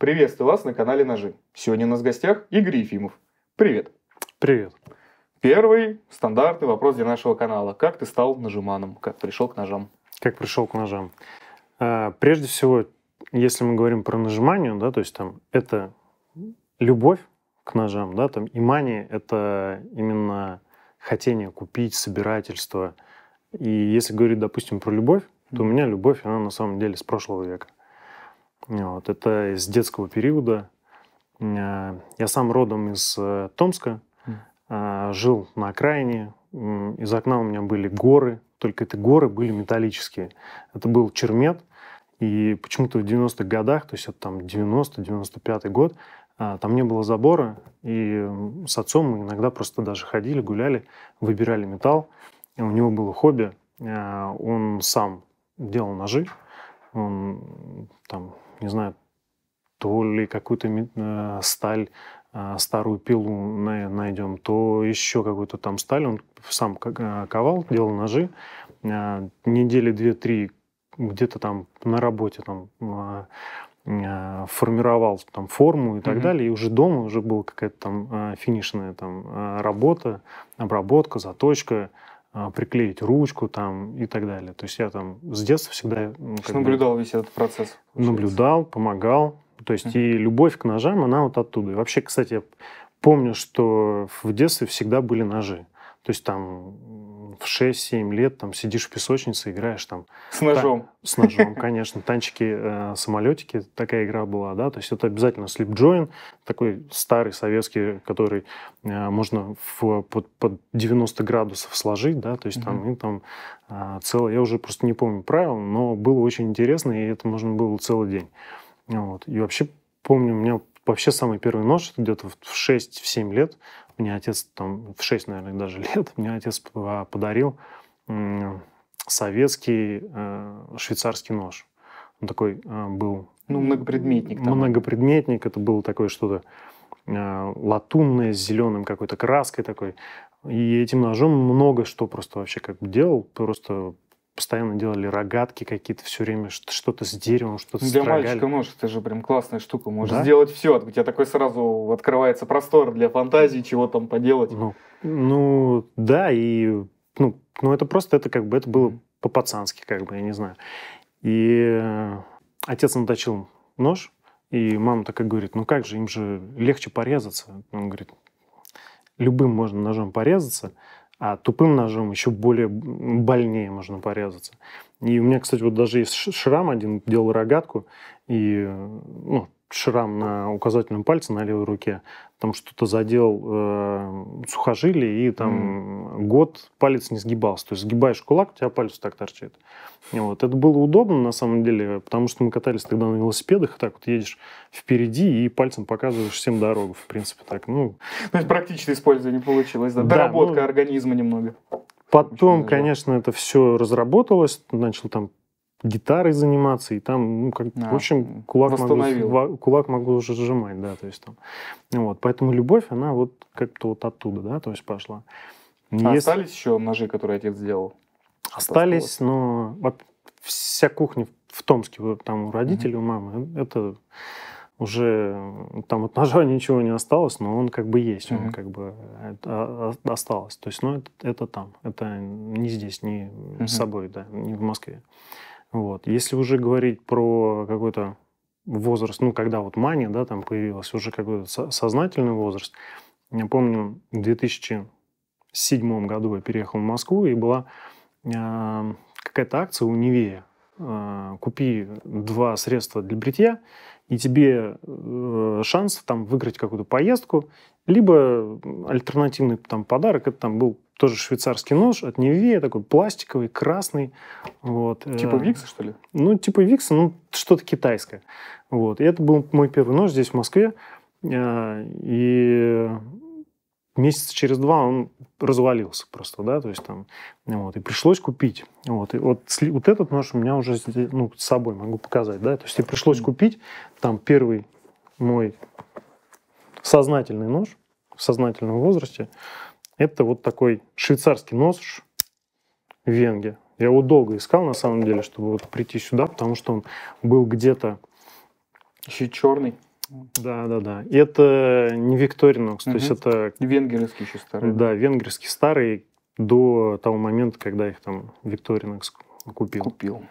Приветствую вас на канале Ножи. Сегодня у нас в гостях Игорь Ефимов. Привет. Привет. Первый стандартный вопрос для нашего канала. Как ты стал ножиманом? Как пришел к ножам? Как пришел к ножам? А, прежде всего, если мы говорим про нажимание, да, то есть там это любовь к ножам, да, там и мания – это именно хотение купить, собирательство. И если говорить, допустим, про любовь, то у меня любовь, она на самом деле с прошлого века. Вот, это из детского периода. Э, я сам родом из э, Томска, э, жил на окраине. Из окна у меня были горы, только эти горы были металлические. Это был чермет, и почему-то в 90-х годах, то есть это там 90-95 год, там не было забора, и с отцом мы иногда просто даже ходили, гуляли, выбирали металл. И у него было хобби, он сам делал ножи, он там не знаю, то ли какую-то э, сталь, э, старую пилу найдем, то еще какую-то там сталь. Он сам э, ковал, делал ножи. Недели две-три где-то там на работе там формировал там форму и так mm-hmm. далее, и уже дома уже была какая-то там финишная там работа, обработка, заточка, а, приклеить ручку там и так далее. То есть я там с детства всегда... Ну, наблюдал бы, весь этот процесс. Получается. Наблюдал, помогал. То есть uh-huh. и любовь к ножам, она вот оттуда. И вообще, кстати, я помню, что в детстве всегда были ножи. То есть там в 6-7 лет там сидишь в песочнице, играешь там... С ножом. Та... С ножом, конечно. Танчики, э, самолетики, такая игра была, да. То есть это обязательно слепджоин, такой старый советский, который э, можно в, под, под 90 градусов сложить, да. То есть там, mm и, там э, целое... Я уже просто не помню правил, но было очень интересно, и это можно было целый день. Вот. И вообще помню, у меня вообще самый первый нож, где-то в 6-7 лет, мне отец, там, в 6, наверное, даже лет, мне отец а, подарил советский э, швейцарский нож. Он такой э, был... Ну, многопредметник. Там. Многопредметник. Это было такое что-то э, латунное с зеленым какой-то краской такой. И этим ножом много что просто вообще как бы делал. Просто постоянно делали рогатки какие-то все время, что-то с деревом, что-то Для строгали. мальчика нож, это же прям классная штука, можно да? сделать все. У тебя такой сразу открывается простор для фантазии, чего там поделать. Ну, ну да, и ну, ну это просто, это как бы, это было по-пацански, как бы, я не знаю. И э, отец наточил нож, и мама такая говорит, ну как же, им же легче порезаться. Он говорит, любым можно ножом порезаться, а тупым ножом еще более больнее можно порезаться. И у меня, кстати, вот даже есть шрам один, делал рогатку, и ну, шрам на указательном пальце на левой руке, потому что-то задел э, сухожилие, и там mm. год палец не сгибался. То есть сгибаешь кулак, у тебя палец так торчит. вот. Это было удобно, на самом деле, потому что мы катались тогда на велосипедах, и так вот едешь впереди и пальцем показываешь всем дорогу, в принципе, так. Ну, ну То есть практическое использование получилось, да? да Доработка ну, организма немного. Потом, конечно, это все разработалось, начал там гитарой заниматься, и там, ну, как, а, в общем, кулак могу, кулак могу уже сжимать, да, то есть там. Вот, поэтому любовь, она вот как-то вот оттуда, да, то есть пошла. А Если... остались еще ножи, которые отец сделал? Остались, осталось? но вся кухня в Томске, вот там у родителей, mm у мамы, это уже там от ножа ничего не осталось, но он как бы есть, mm-hmm. он как бы а, а, осталось. То есть, ну, это, это там, это не здесь, не mm-hmm. с собой, да, не в Москве. Вот. Если уже говорить про какой-то возраст, ну, когда вот мания, да, там появилась, уже какой-то сознательный возраст. Я помню, в 2007 году я переехал в Москву, и была э, какая-то акция у Невея. Э, купи два средства для бритья и тебе э, шанс там выиграть какую-то поездку, либо альтернативный там подарок, это там был тоже швейцарский нож от Невея, такой пластиковый, красный. Вот. Э. Типа Викса, что ли? Ну, типа Викса, ну, что-то китайское. Вот. И это был мой первый нож здесь, в Москве. Э, и месяца через два он развалился просто, да, то есть там, вот, и пришлось купить. Вот, и вот, вот этот нож у меня уже, ну, с собой могу показать, да, то есть и пришлось купить, там, первый мой сознательный нож в сознательном возрасте, это вот такой швейцарский нож Венге. Я его долго искал, на самом деле, чтобы вот прийти сюда, потому что он был где-то... Еще черный? Да, да, да. И это не викторинокс, угу. то есть это... Венгерский еще старый. Да, венгерский старый до того момента, когда их там викторинокс купил. Купил.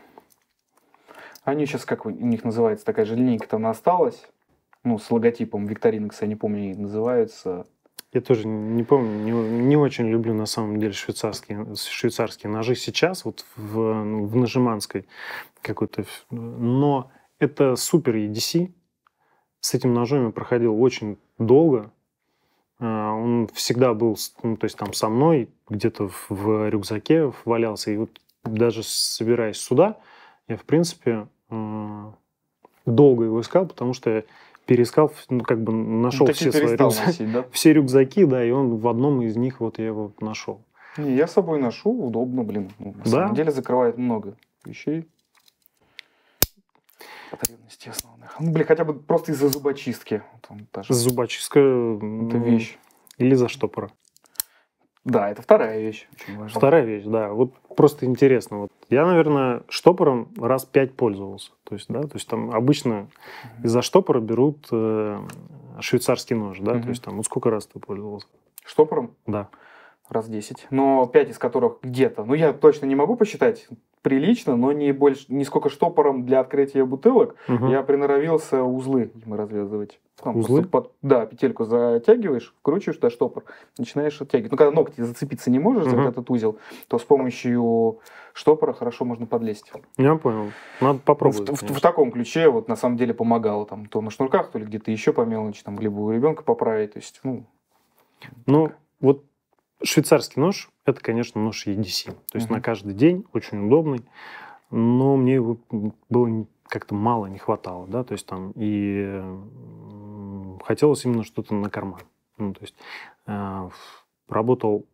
Они сейчас, как у них называется, такая же линейка там осталась, ну, с логотипом викторинокса, я не помню, называются. Я тоже не помню, не, не очень люблю на самом деле швейцарские, швейцарские ножи сейчас, вот в, ну, в нажиманской какой-то. Но это супер EDC, с этим ножом я проходил очень долго. Э, он всегда был, ну, то есть там со мной, где-то в рюкзаке валялся. И вот даже собираясь сюда, я, в принципе, э, долго его искал, потому что перескал, ну, как бы нашел ну, все свои рюкзаки. Носить, да? Все рюкзаки, да, и он в одном из них вот я его нашел. Не, я с собой ношу, удобно, блин. Ну, на да? самом деле закрывает много вещей шести основных. Ну, блин, хотя бы просто из-за зубочистки. Там даже... Зубочистка... Это вещь. Или за штопора. Да, это вторая вещь. Очень Вторая вещь, да. Вот просто интересно. Вот я, наверное, штопором раз пять пользовался. То есть, да, то есть там обычно mm-hmm. из-за штопора берут э, швейцарский нож, да. Mm-hmm. То есть там вот сколько раз ты пользовался? Штопором? Да. Раз десять. Но пять из которых где-то. Ну, я точно не могу посчитать прилично, но не больше, не сколько штопором для открытия бутылок. Угу. Я приноровился узлы им развязывать. Там узлы? Под, да, петельку затягиваешь, вкручиваешь туда штопор, начинаешь оттягивать. Ну, когда ногти зацепиться не можешь угу. за этот узел, то с помощью штопора хорошо можно подлезть. Я понял. Надо попробовать. В, в, в таком ключе вот на самом деле помогало. Там то на шнурках, то ли где-то еще по мелочи, там либо у ребенка поправить. То есть, ну... Ну, вот Швейцарский нож – это, конечно, нож EDC. То есть угу. Uh на каждый день, очень удобный, но мне его было как-то мало не хватало, да, то есть там и хотелось именно что-то на карман. Ну, то есть э, работал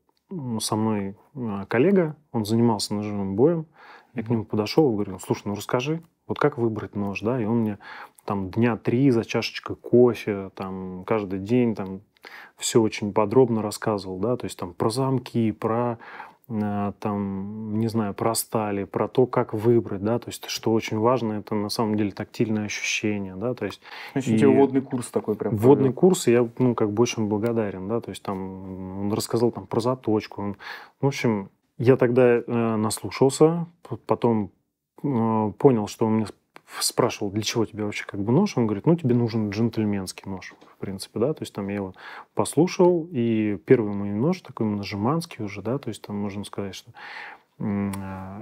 со мной э, коллега, он занимался ножевым боем, я к нему подошел и говорю, слушай, ну расскажи, вот как выбрать нож, да, и он мне там дня три за чашечкой кофе, там каждый день там все очень подробно рассказывал, да, то есть там про замки, про э, там, не знаю, про стали, про то, как выбрать, да, то есть, что очень важно, это на самом деле тактильное ощущение, да, то есть... Значит, и... у тебя водный курс такой прям. Водный правда. курс, я, ну, как бы очень благодарен, да, то есть, там, он рассказал там про заточку, он... в общем, я тогда э, наслушался, потом э, понял, что он мне спрашивал, для чего тебе вообще как бы нож, он говорит, ну, тебе нужен джентльменский нож, в принципе, да, то есть там я его послушал, и первый мой нож, такой нажиманский уже, да, то есть там можно сказать, что э,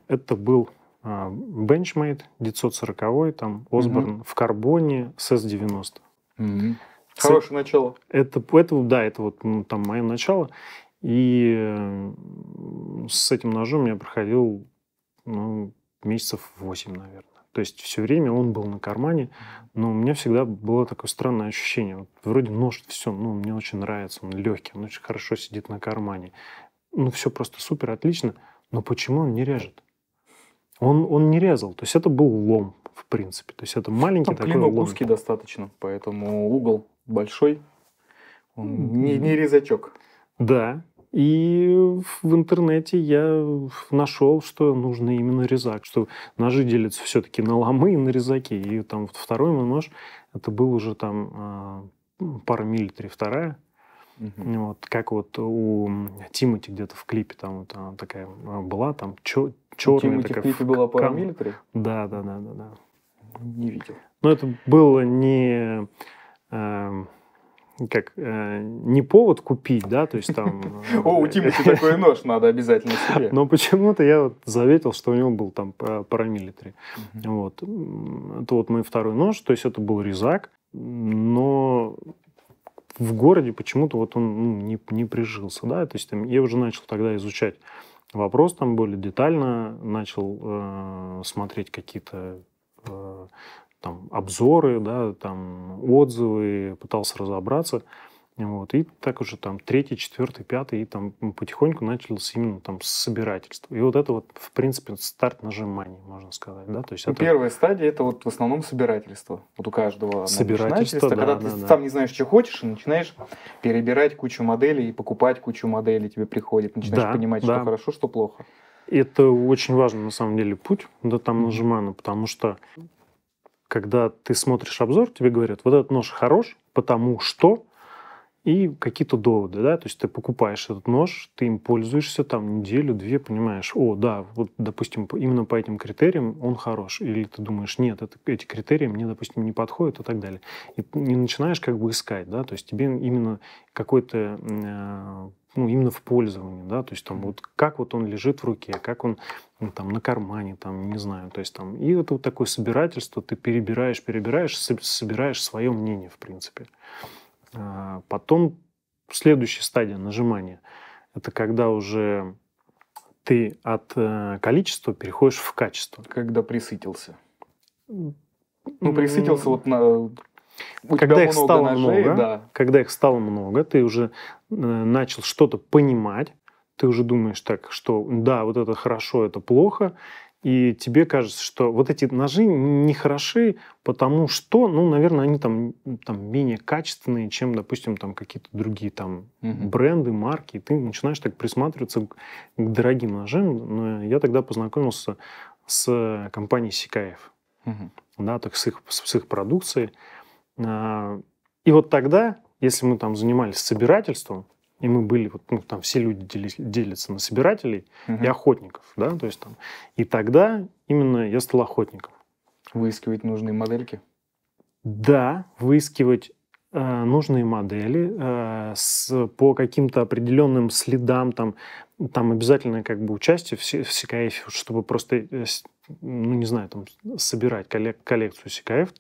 это был а, Benchmade 940, там Osborne угу. в карбоне с S90. Угу. Хорошее начало. Это, это, да, это вот ну, там мое начало. И э, с этим ножом я проходил ну, месяцев 8, наверное. То есть все время он был на кармане, но у меня всегда было такое странное ощущение. Вот вроде нож, все, ну, мне очень нравится, он легкий, он очень хорошо сидит на кармане. Ну, все просто супер, отлично, но почему он не режет? Он, он не резал, то есть это был лом, в принципе. То есть это маленький Там такой клинок лом. узкий достаточно, поэтому угол большой, он не, не резачок. Да, и в интернете я нашел, что нужно именно резак, что ножи делятся все-таки на ломы и на резаки. И там второй мой нож, это был уже там а, пара милитри вторая. Угу. Вот, как вот у Тимати где-то в клипе там вот она такая а, была, там чер- черная Тимати такая. в клипе в... была пара милитари? Да, да, да, да, да. Не видел. Но это было не... Э, как э, не повод купить, да, то есть там... О, у э, Тимати такой нож надо обязательно себе. Но почему-то я заметил, что у него был там парамилитри. Вот. Это вот мой второй нож, то есть это был резак, но в городе почему-то вот он ну, не, не прижился, да, то есть там, я уже начал тогда изучать вопрос там более детально, начал э, смотреть какие-то э, там, обзоры, да, там, отзывы, пытался разобраться. Вот. И так уже там третий, четвертый, пятый, и там потихоньку началось именно там собирательство. И вот это вот, в принципе, старт нажимания, можно сказать. Да? То есть ну, это... Первая стадия – это вот в основном собирательство. Вот у каждого собирательство, да, когда да, ты да. сам не знаешь, что хочешь, и начинаешь перебирать кучу моделей, и покупать кучу моделей тебе приходит, начинаешь да, понимать, да. что хорошо, что плохо. Это очень важный, на самом деле, путь, да, там нажимано, потому что когда ты смотришь обзор, тебе говорят, вот этот нож хорош, потому что и какие-то доводы, да, то есть ты покупаешь этот нож, ты им пользуешься там неделю-две, понимаешь, о, да, вот, допустим, именно по этим критериям он хорош, или ты думаешь, нет, это, эти критерии мне, допустим, не подходят и так далее. И, и начинаешь как бы искать, да, то есть тебе именно какой-то э, ну, именно в пользовании, да, то есть там вот как вот он лежит в руке, как он ну, там на кармане, там, не знаю, то есть там, и это вот такое собирательство, ты перебираешь, перебираешь, собираешь свое мнение, в принципе. А потом следующая стадия нажимания, это когда уже ты от э, количества переходишь в качество. Когда присытился. Ну, присытился mm -hmm. вот на у когда их стало ножей, много, да. когда их стало много, ты уже э, начал что-то понимать, ты уже думаешь так, что да, вот это хорошо, это плохо, и тебе кажется, что вот эти ножи не хороши, потому что, ну, наверное, они там, там менее качественные, чем, допустим, там какие-то другие там угу. бренды, марки. И ты начинаешь так присматриваться к дорогим ножам. Но я тогда познакомился с э, компанией Сикаев, угу. да, так с их, с их продукцией. А, и вот тогда, если мы там занимались собирательством, и мы были, вот, ну, там все люди делись, делятся на собирателей угу. и охотников, да, то есть там. И тогда именно я стал охотником. Выискивать нужные модельки? Да, выискивать э, нужные модели э, с, по каким-то определенным следам, там, там обязательно как бы участие в, в CKF, чтобы просто, э, ну, не знаю, там, собирать коллек- коллекцию СКФ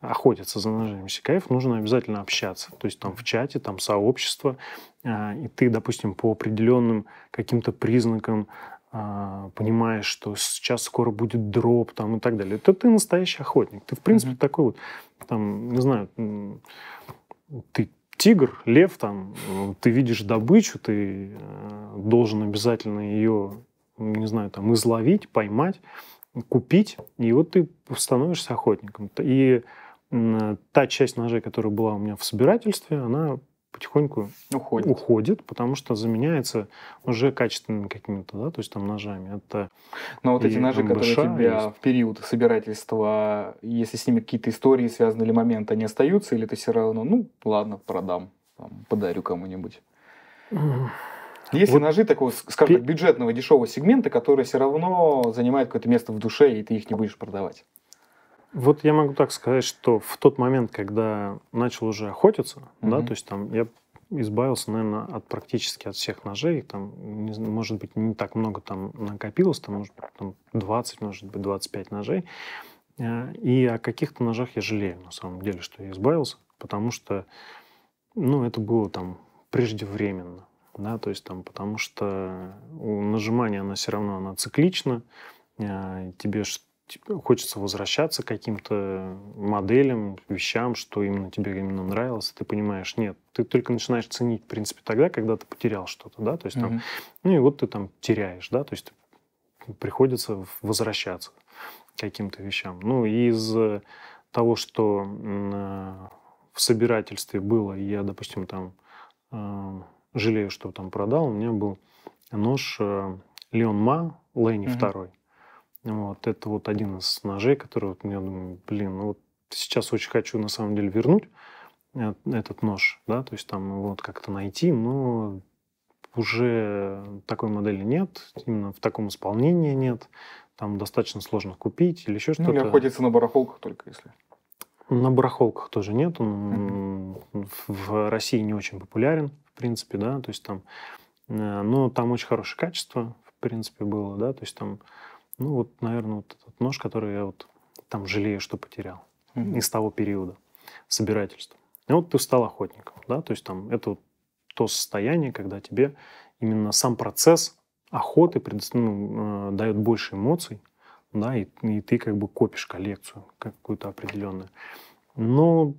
охотятся за ножами Сикаев, нужно обязательно общаться. То есть там в чате, там сообщество, а, и ты, допустим, по определенным каким-то признакам а, понимаешь, что сейчас скоро будет дроп там и так далее. то ты настоящий охотник. Ты, в принципе, mm-hmm. такой вот, там, не знаю, ты тигр, лев, там, ты видишь добычу, ты э, должен обязательно ее, не знаю, там, изловить, поймать купить, и вот ты становишься охотником. И та часть ножей, которая была у меня в собирательстве, она потихоньку уходит, уходит потому что заменяется уже качественными какими-то, да, то есть там ножами. Это Но вот эти ножи, МБШ, которые у тебя есть. в период собирательства, если с ними какие-то истории связаны или моменты, они остаются, или ты все равно, ну, ладно, продам, там, подарю кому-нибудь? Если вот ножи такого, скажем так, бюджетного дешевого сегмента, которые все равно занимают какое-то место в душе, и ты их не будешь продавать. Вот я могу так сказать, что в тот момент, когда начал уже охотиться, mm-hmm. да, то есть там я избавился, наверное, от практически от всех ножей. Там, не, может быть, не так много там накопилось, там, может быть, там 20, может быть, 25 ножей. Э, и о каких-то ножах я жалею, на самом деле, что я избавился, потому что, ну, это было там преждевременно да, то есть там, потому что нажимание, оно все равно, оно циклично, э, тебе хочется возвращаться к каким-то моделям, вещам, что именно тебе именно нравилось, ты понимаешь, нет, ты только начинаешь ценить, в принципе, тогда, когда ты потерял что-то, да, то есть там, ну и вот ты там теряешь, да, то есть приходится возвращаться к каким-то вещам. Ну, из того, что э, в собирательстве было, я, допустим, там э, жалею, что там продал, у меня был нож э, Леон Ма, Лэни угу. второй. Вот, это вот один из ножей, который вот я думаю, блин, ну вот сейчас очень хочу на самом деле вернуть э, этот нож, да, то есть там вот как-то найти, но уже такой модели нет, именно в таком исполнении нет, там достаточно сложно купить или еще ну, что-то. Или охотиться на барахолках только если. На барахолках тоже нет, он mm-hmm. в России не очень популярен принципе, да, то есть там, э, но там очень хорошее качество, в принципе, было, да, то есть там, ну вот, наверное, вот этот нож, который я вот там жалею, что потерял mm-hmm. из того периода собирательства. И вот ты стал охотником, да, то есть там это вот то состояние, когда тебе именно сам процесс охоты пред, ну, э, дает больше эмоций, да, и, и ты как бы копишь коллекцию какую-то определенную. Но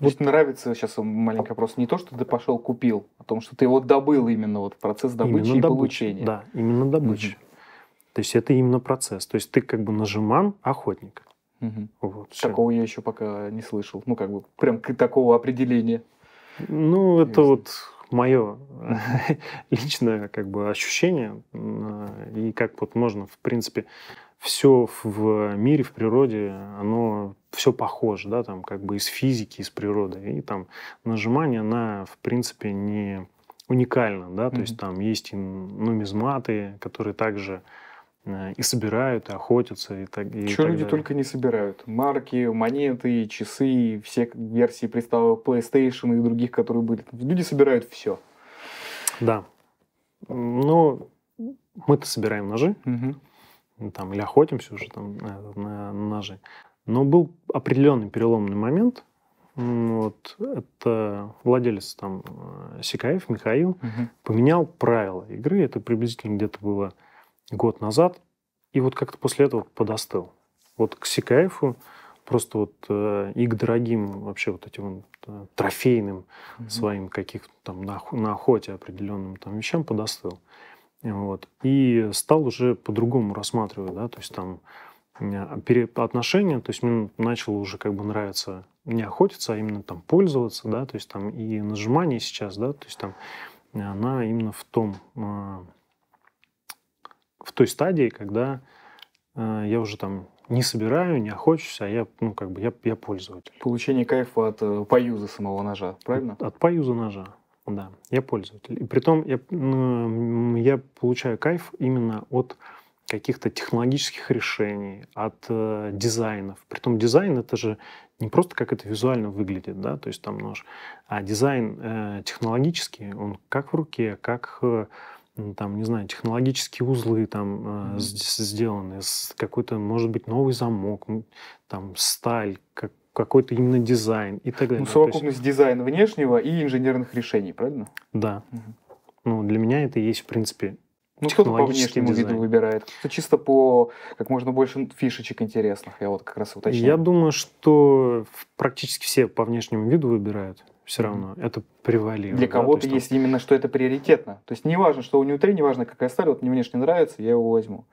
вот нравится, сейчас маленький вопрос, не то, что ты пошел купил, а том, что ты его добыл именно, вот процесс добычи именно и добыча, получения. Да, именно добыча. Угу. То есть это именно процесс. То есть ты как бы нажиман охотник. Угу. Вот, такого я еще пока не слышал. Ну, как бы прям такого определения. Ну, это Ясно. вот мое личное как бы ощущение. И как вот можно, в принципе, все в мире, в природе, оно все похоже, да, там как бы из физики, из природы. И там нажимание, на, в принципе, не уникально, да, то mm-hmm. есть там есть и нумизматы, которые также э, и собирают, и охотятся, и так и Чего люди далее. только не собирают. Марки, монеты, часы, все версии приставок PlayStation и других, которые были. Люди собирают все. Да. Но мы-то собираем ножи. Угу. Ну, там, или охотимся уже там, на, на ножи. Но был определенный переломный момент. Вот, это владелец там, э, Сикаев Михаил угу. поменял правила игры. Это приблизительно где-то было год назад. И вот как-то после этого подостыл. Вот к Сикаеву просто вот э, и к дорогим вообще вот этим э, трофейным mm своим каких-то там на, на охоте определенным там вещам подостыл. Вот. И стал уже по-другому рассматривать, да, то есть там э, отношения, то есть мне начало уже как бы нравиться не охотиться, а именно там пользоваться, да, то есть там и нажимание сейчас, да, то есть там э, она именно в том, э, в той стадии, когда я уже там не собираю, не охочусь, а я, ну, как бы, я, я пользователь. Получение кайфа от э, поюза самого ножа, правильно? От, от поюза ножа. Да, я пользователь. И притом я, я получаю кайф именно от каких-то технологических решений, от э, дизайнов. Притом дизайн это же не просто как это визуально выглядит, да, то есть там нож, а дизайн э, технологический, он как в руке, как э, там, не знаю, технологические узлы там э, mm-hmm. сделаны, с какой-то, может быть, новый замок, там, сталь, как, какой-то именно дизайн и так далее. Ну, совокупность есть... дизайна внешнего и инженерных решений, правильно? Да. Угу. Ну, для меня это и есть, в принципе, ну, кто-то по внешнему дизайн. виду выбирает, кто чисто по как можно больше фишечек интересных, я вот как раз уточняю. Я думаю, что практически все по внешнему виду выбирают все равно. Это привалило. Для кого-то да? есть, есть именно, что это приоритетно. То есть не важно, что у него три, не важно, какая сталь, вот мне внешне нравится, я его возьму.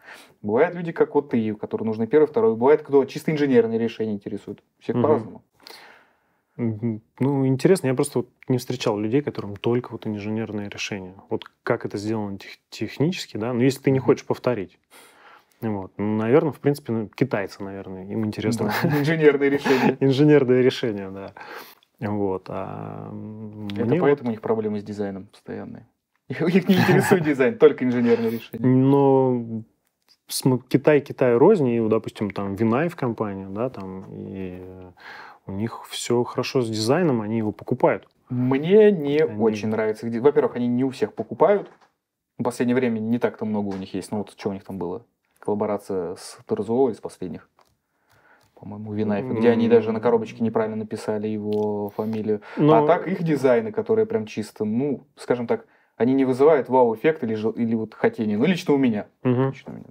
Бывают люди, как вот ты, которые нужны первый, второй. Бывает, кто чисто инженерные решения интересуют. Всех угу. по-разному. Ну, интересно, я просто не встречал людей, которым только вот инженерные решения. Вот как это сделано тех, технически, да, но ну, если ты не хочешь повторить. Вот. Ну, наверное, в принципе, ну, китайцы, наверное, им интересно. Да, инженерные решения. Инженерные решения, да. Вот. А Это мне поэтому вот... у них проблемы с дизайном постоянные. Их не интересует дизайн, только инженерные решения. Но Китай Китай рознь, и, допустим, там Винайф компания, да, там, и у них все хорошо с дизайном, они его покупают. Мне не они... очень нравится. Во-первых, они не у всех покупают. В последнее время не так-то много у них есть. Ну вот что у них там было? Коллаборация с Торзуо из последних по-моему, винайф, где они даже на коробочке неправильно написали его фамилию. Но... Ну. А так их дизайны, которые прям чисто, ну, скажем так, они не вызывают вау-эффект или, или вот хотение. Ну, лично у меня. mm Лично у меня.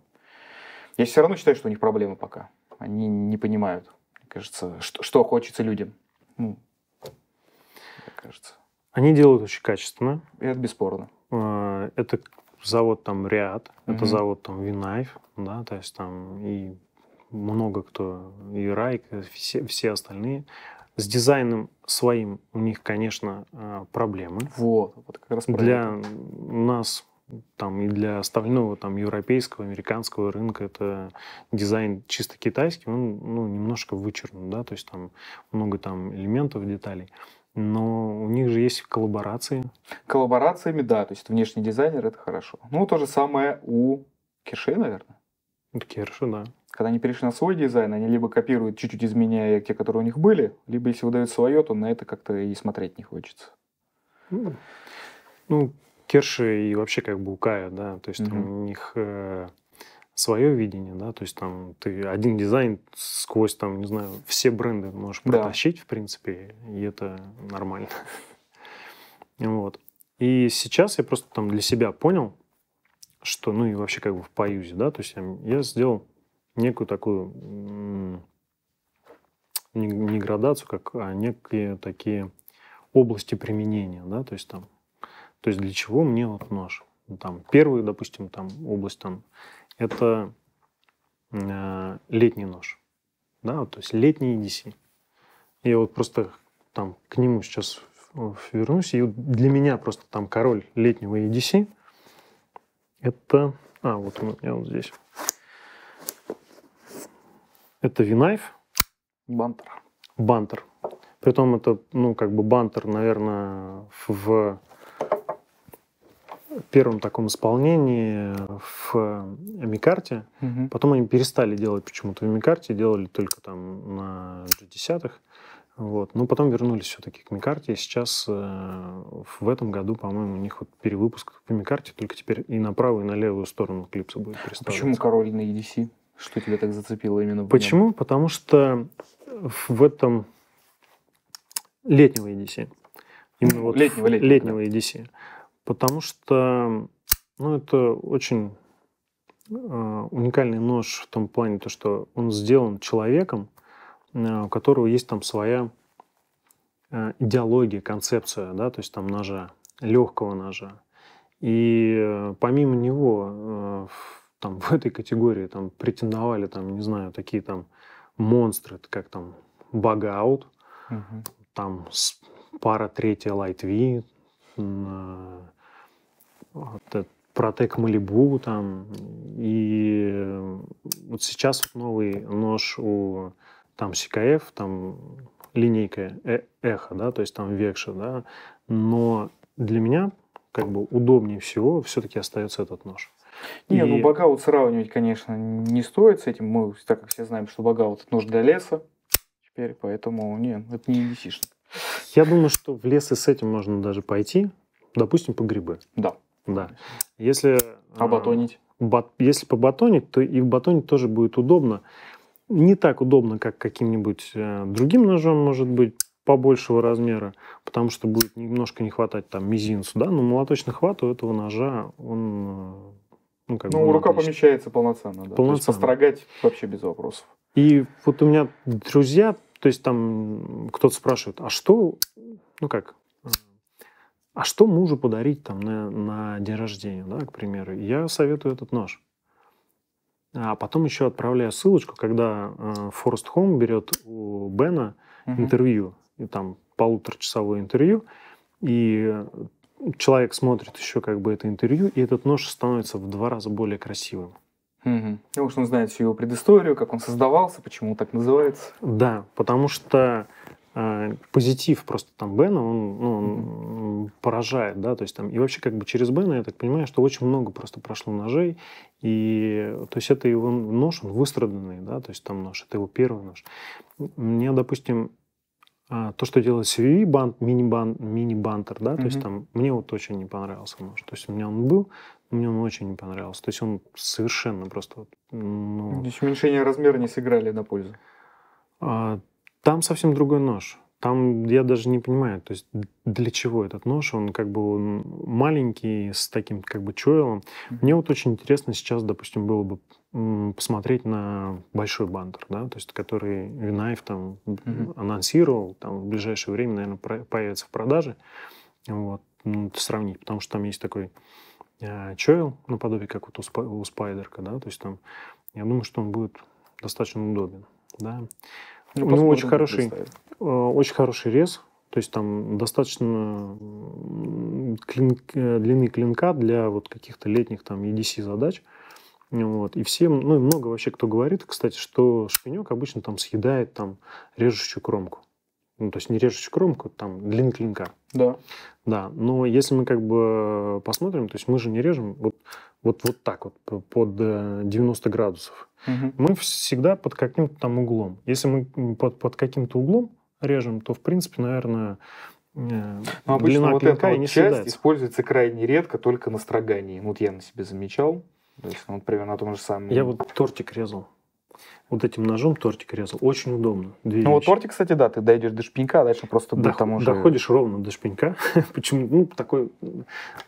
Я все равно считаю, что у них проблемы пока. Они не понимают, мне кажется, что, что хочется людям. Ну, мне кажется. Они делают очень качественно. И это бесспорно. А, это завод там Ряд, mm это завод там Винайф, да, то есть там и много кто, и Райк, все, все остальные. С дизайном своим у них, конечно, э, проблемы. Вот, вот как раз Для это. нас там и для остального там европейского, американского рынка это дизайн чисто китайский, он ну, немножко вычеркнут, да, то есть там много там элементов, деталей. Но у них же есть коллаборации. Коллаборациями, да, то есть внешний дизайнер это хорошо. Ну, то же самое у Киши, наверное. Керши, да. Когда они перешли на свой дизайн, они либо копируют, чуть-чуть изменяя те, которые у них были, либо если выдают свое, то на это как-то и смотреть не хочется. Ну, ну Керши и вообще как бы у Кая, да, то есть mm-hmm. там у них э, свое видение, да, то есть там ты один дизайн сквозь там, не знаю, все бренды можешь протащить, да. в принципе, и это нормально. Вот. И сейчас я просто там для себя понял, что, ну и вообще как бы в поюзе, да, то есть я, я сделал некую такую не, градацию, как, а некие такие области применения, да, то есть там, то есть для чего мне вот нож? Ну, там первый, допустим, там область там, это э, летний нож, да, вот, то есть летний EDC. Я вот просто там к нему сейчас вернусь, и для меня просто там король летнего EDC это... А, вот у меня вот здесь. Это Винайф. Бантер. Бантер. Притом это, ну, как бы бантер, наверное, в первом таком исполнении в Микарте. Угу. Потом они перестали делать почему-то в Микарте, делали только там на G10-х. Вот. Но потом вернулись все-таки к Микарте. И сейчас э, в этом году, по-моему, у них вот перевыпуск по Микарте, только теперь и на правую, и на левую сторону клипса будет представляться. А почему король на EDC? Что тебя так зацепило именно? В Почему? Потому что в этом летнего EDC. Именно ну, вот летнего, летнего, летнего да. Потому что ну, это очень э, уникальный нож в том плане, то, что он сделан человеком, э, у которого есть там своя э, идеология, концепция, да, то есть там ножа, легкого ножа. И э, помимо него э, там в этой категории там претендовали, там, не знаю, такие там монстры, как там Багаут, угу. там пара третья Лайтви, а, вот Протек Малибу там. И э, вот сейчас новый нож у там CKF, там линейка э, эхо, да, то есть там векша, да. Но для меня как бы удобнее всего все-таки остается этот нож. Не, ну, и... ну багаут сравнивать, конечно, не стоит с этим. Мы, так как все знаем, что багаут это нужно для леса. Теперь, поэтому, не, это не EDC. Я думаю, что в лес и с этим можно даже пойти. Допустим, по грибы. Да. Да. Если... обатонить, э, батонить? Бат, если побатонить, то и в батоне тоже будет удобно. Не так удобно, как каким-нибудь э, другим ножом, может быть, побольшего размера, потому что будет немножко не хватать там мизинцу, да, но молоточный хват у этого ножа, он э, ну, как ну бы, рука отлично. помещается полноценно, да. Полноценно. построгать вообще без вопросов. И вот у меня друзья, то есть там кто-то спрашивает, а что, ну как, а что мужу подарить там на, на день рождения, да, к примеру. Я советую этот нож. А потом еще отправляю ссылочку, когда э, Форест берет у Бена угу. интервью, и там полуторачасовое интервью, и человек смотрит еще как бы это интервью, и этот нож становится в два раза более красивым. Угу. Ну, потому что он знает всю его предысторию, как он создавался, почему он так называется. Да, потому что э, позитив просто там Бена, он, ну, он угу. поражает, да, то есть там, и вообще как бы через Бена, я так понимаю, что очень много просто прошло ножей, и, то есть это его нож, он выстраданный, да, то есть там нож, это его первый нож. Мне, допустим, а, то, что делает CVV, бан, мини-бан, мини-бантер, да, mm-hmm. то есть там мне вот очень не понравился нож. То есть у меня он был, мне он очень не понравился. То есть он совершенно просто... Вот, ну... То есть уменьшение размера не сыграли на пользу? А, там совсем другой нож. Там я даже не понимаю, то есть для чего этот нож, он как бы он маленький, с таким как бы чойлом. Mm-hmm. Мне вот очень интересно сейчас, допустим, было бы посмотреть на большой бандер, да, то есть который Винаев там mm-hmm. анонсировал, там в ближайшее время, наверное, появится в продаже. Вот, ну, сравнить, потому что там есть такой э, чойл, наподобие как вот у, спа, у спайдерка, да, то есть там, я думаю, что он будет достаточно удобен, да. Ну, ну очень хороший, э, очень хороший рез, то есть там достаточно клин, э, длины клинка для вот каких-то летних там EDC задач. Э, вот. И всем, ну и много вообще кто говорит, кстати, что шпинек обычно там съедает там режущую кромку. Ну, то есть не режущую кромку, там длин клинка. Да. Да, но если мы как бы посмотрим, то есть мы же не режем вот, вот, вот так вот, под 90 э, градусов. Угу. Мы всегда под каким-то там углом. Если мы под, под каким-то углом режем, то, в принципе, наверное, ну, обычно вот эта вот часть съедается. используется крайне редко, только на строгании. Вот я на себе замечал. То есть, ну, примерно на том же самом. Я вот тортик резал. Вот этим ножом тортик резал. Очень удобно. Две ну, вещи. вот тортик, кстати, да, ты дойдешь до шпинька, а дальше просто Дох- там уже... Доходишь ровно до шпинька. Почему? Ну, такой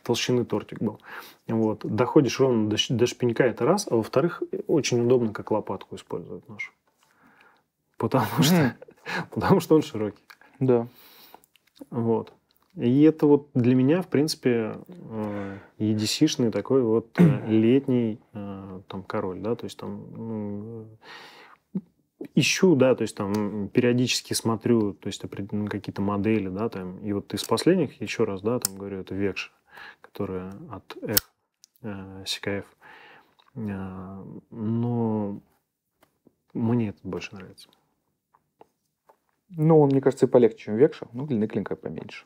толщины тортик был. Вот. Доходишь ровно до, до шпинька, это раз. А во-вторых, очень удобно как лопатку использовать нож. Потому что, потому что он широкий. Да. Вот. И это вот для меня, в принципе, EDC-шный э, такой вот э, летний э, там король, да, то есть там ну, ищу, да, то есть там периодически смотрю, то есть ну, какие-то модели, да, там, и вот из последних, еще раз, да, там говорю, это Векша, которая от F, CKF, но мне это больше нравится. Ну, он, мне кажется, и полегче, чем Векша, ну длины клинка поменьше.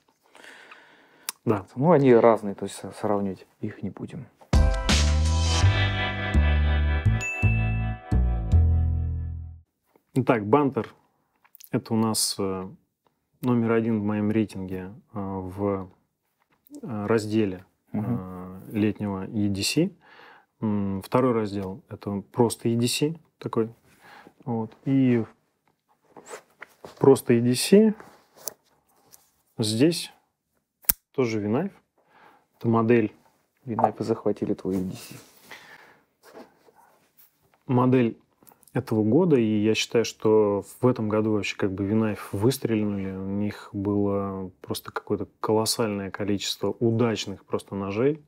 Да. Ну, они разные, то есть сравнивать их не будем. Итак, бантер – это у нас э, номер один в моем рейтинге э, в э, разделе угу. летнего EDC. Второй раздел – это просто EDC такой. Вот. И просто EDC здесь тоже Винайф. Это модель... Винайфа захватили твой UDC. Модель этого года, и я считаю, что в этом году вообще как бы Винайф выстрелили, у них было просто какое-то колоссальное количество удачных просто ножей,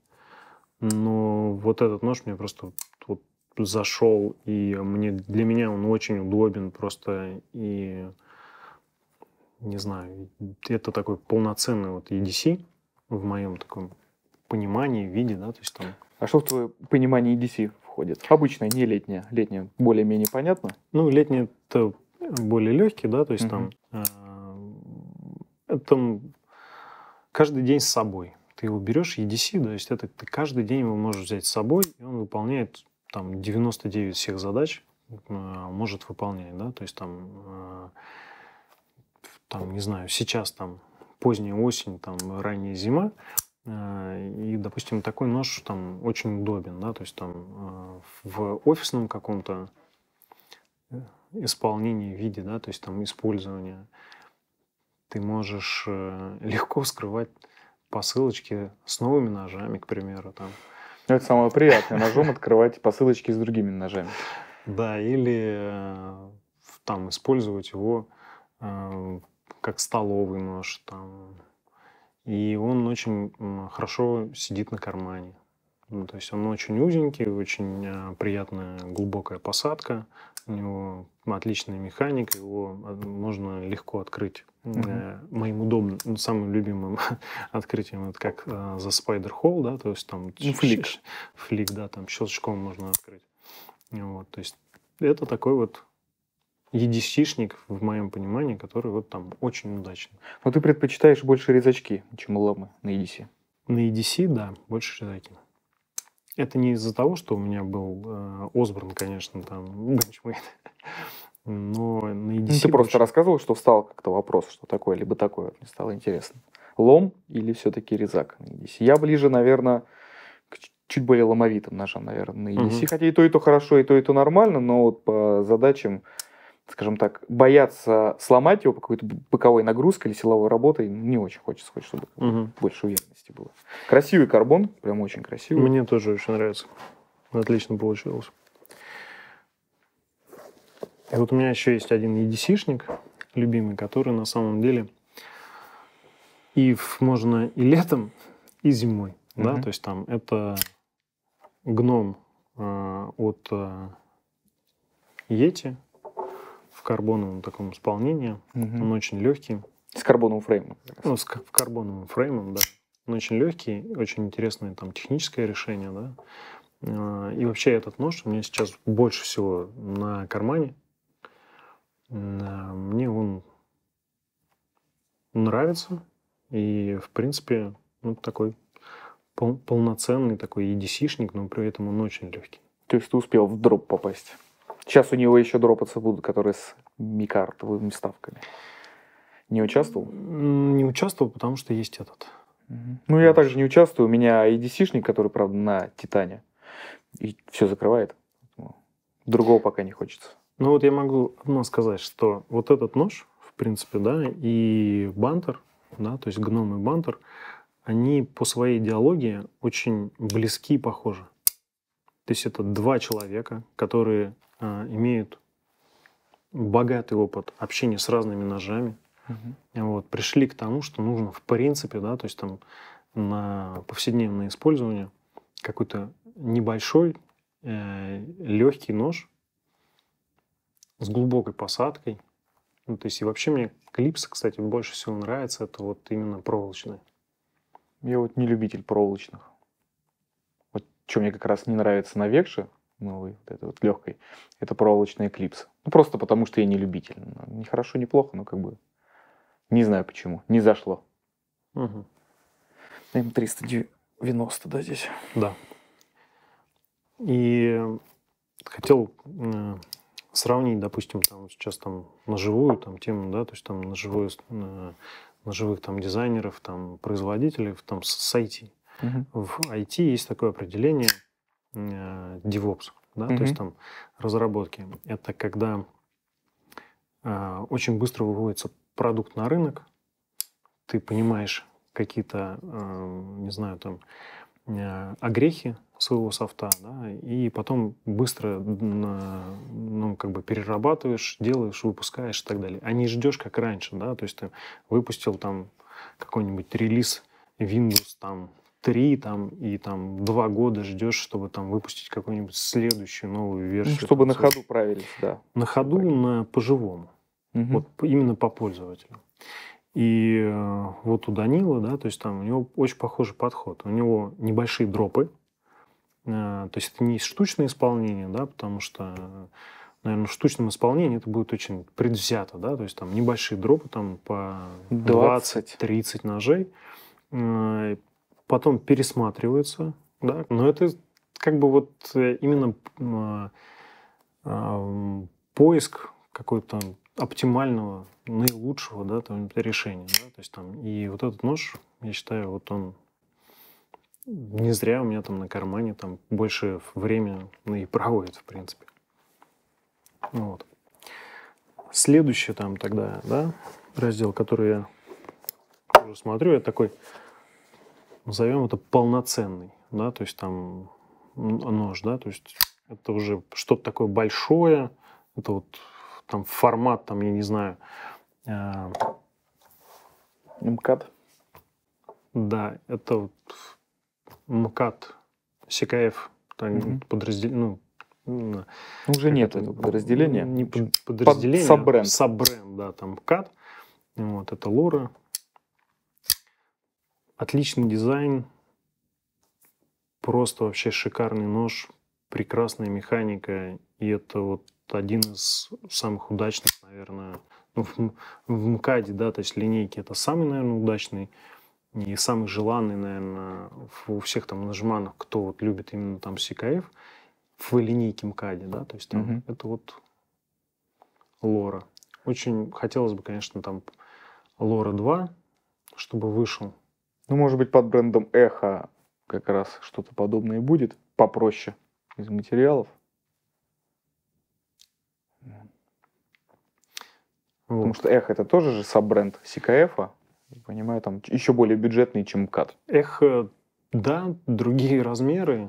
но вот этот нож мне просто вот зашел, и мне, для меня он очень удобен просто, и не знаю, это такой полноценный вот EDC, в моем таком понимании, виде, да, то есть там. А что в твое понимание EDC входит? Обычное, не летнее. Летнее более-менее понятно? Ну, летнее это более легкий, да, то есть там э, там каждый день с собой. Ты его берешь, EDC, да, то есть это ты каждый день его можешь взять с собой, и он выполняет там 99 всех задач, э, может выполнять, да, то есть там э, там, не знаю, сейчас там поздняя осень, там, ранняя зима. Э, и, допустим, такой нож там очень удобен, да, то есть там э, в офисном каком-то э, исполнении, виде, да, то есть там использование, ты можешь легко вскрывать посылочки с новыми ножами, к примеру, там. Ну, это самое приятное, ножом открывать посылочки с другими ножами. Да, или там использовать его как столовый нож там. И он очень хорошо сидит на кармане. Ну, то есть он очень узенький, очень а, приятная глубокая посадка, у него отличная механика, его а, можно легко открыть. Mm-hmm. Моим удобным, ну, самым любимым открытием это как э, за спайдер холл да, то есть там ну, флик. флик, да, там щелчком можно открыть. Вот, то есть это такой вот EDC-шник, в моем понимании, который вот там очень удачный. Но ты предпочитаешь больше резачки, чем ломы на EDC? На EDC, да, больше резаки. Это не из-за того, что у меня был э, Осборн, конечно, там, бенчмейт. Но на EDC... Ну, ты больше... просто рассказывал, что встал как-то вопрос, что такое, либо такое. Мне стало интересно. Лом или все-таки резак на EDC? Я ближе, наверное, чуть более ломовитым ножам, наверное, на EDC. Угу. Хотя и то, и то хорошо, и то, и то нормально, но вот по задачам скажем так, бояться сломать его по какой-то боковой нагрузке или силовой работой, не очень хочется, хочется, чтобы угу. больше уверенности было. Красивый карбон, прям очень красивый. Мне тоже очень нравится. Отлично получилось. И вот у меня еще есть один EDC-шник, любимый, который на самом деле и в, можно и летом, и зимой. mm Да? То есть там это гном э, от э, в карбоновом таком исполнении. Угу. Он очень легкий. С карбоновым фреймом. Ну, с карбоновым фреймом, да. Он очень легкий, очень интересное там техническое решение, да. А, и вообще этот нож у меня сейчас больше всего на кармане. Мне он нравится. И, в принципе, ну, такой полноценный такой EDC-шник, но при этом он очень легкий. То есть ты успел в дроп попасть? Сейчас у него еще дропаться будут, которые с микартовыми ставками. Не участвовал? Не участвовал, потому что есть этот. Ну, я также не участвую. У меня EDC-шник, который, правда, на Титане. И все закрывает. Другого пока не хочется. Ну, вот я могу одно сказать, что вот этот нож, в принципе, да, и бантер, да, то есть гном и бантер, они по своей идеологии очень близки и похожи. То есть это два человека, которые а, имеют богатый опыт общения с разными ножами, угу. вот, пришли к тому, что нужно в принципе, да, то есть там на повседневное использование какой-то небольшой э, легкий нож с глубокой посадкой. Ну, то есть и вообще мне клипсы, кстати, больше всего нравятся, это вот именно проволочные. Я вот не любитель проволочных. Вот что мне как раз не нравится на Векше, новой, вот этой вот легкой, это проволочная клипса. Ну, просто потому что я не любитель. Ну, не хорошо, не плохо, но как бы не знаю почему, не зашло. Угу. М390, да, здесь? Да. И хотел э, сравнить, допустим, там сейчас там на живую там тему, да, то есть там на наживую, на живых там дизайнеров, там производителей, там с IT. Угу. В IT есть такое определение – Э, DevOps, да, mm-hmm. то есть там разработки. Это когда э, очень быстро выводится продукт на рынок, ты понимаешь какие-то, э, не знаю, там э, огрехи своего софта, да, и потом быстро, ну, как бы перерабатываешь, делаешь, выпускаешь и так далее. А не ждешь, как раньше, да, то есть ты выпустил там какой-нибудь релиз Windows там три там и там два года ждешь, чтобы там выпустить какую-нибудь следующую новую ну, версию. Ну, чтобы концов. на ходу правились, да. На ходу, Правильно. на по-живому. Угу. Вот именно по пользователю. И э, вот у Данила, да, то есть там у него очень похожий подход. У него небольшие дропы, э, то есть это не штучное исполнение, да, потому что, наверное, в штучном исполнении это будет очень предвзято, да, то есть там небольшие дропы там по 20-30 ножей э, потом пересматриваются, да, но это как бы вот э, именно а, а, поиск какой-то оптимального, наилучшего да, там, решения. Да? То есть, там, и вот этот нож, я считаю, вот он не зря у меня там на кармане там больше время и проводит, в принципе. Вот. Следующий там тогда, да, раздел, который я уже смотрю, это такой назовем это полноценный, да, то есть там нож, да, то есть это уже что-то такое большое, это вот там формат, там, я не знаю, э, МКАД. Да, это вот МКАД, Секаев, там mm-hmm. подраздел... Ну, ну, уже нет это, этого подразделения. Не под, подразделение. Под саббренд. Саббренд, да, там МКАД. Вот, это Лора, Отличный дизайн, просто вообще шикарный нож, прекрасная механика, и это вот один из самых удачных, наверное, ну, в, в МКАДе, да, то есть линейки, это самый, наверное, удачный и самый желанный, наверное, у всех там нажманов, кто вот любит именно там CKF в линейке МКАДе, да, то есть там угу. Uh это вот лора. Очень хотелось бы, конечно, там лора 2, чтобы вышел ну, может быть, под брендом Эхо как раз что-то подобное будет, попроще из материалов. Вот. Потому что Эхо это тоже же саббренд CKF, понимаю, там еще более бюджетный, чем МКАД. Эхо, да, другие размеры.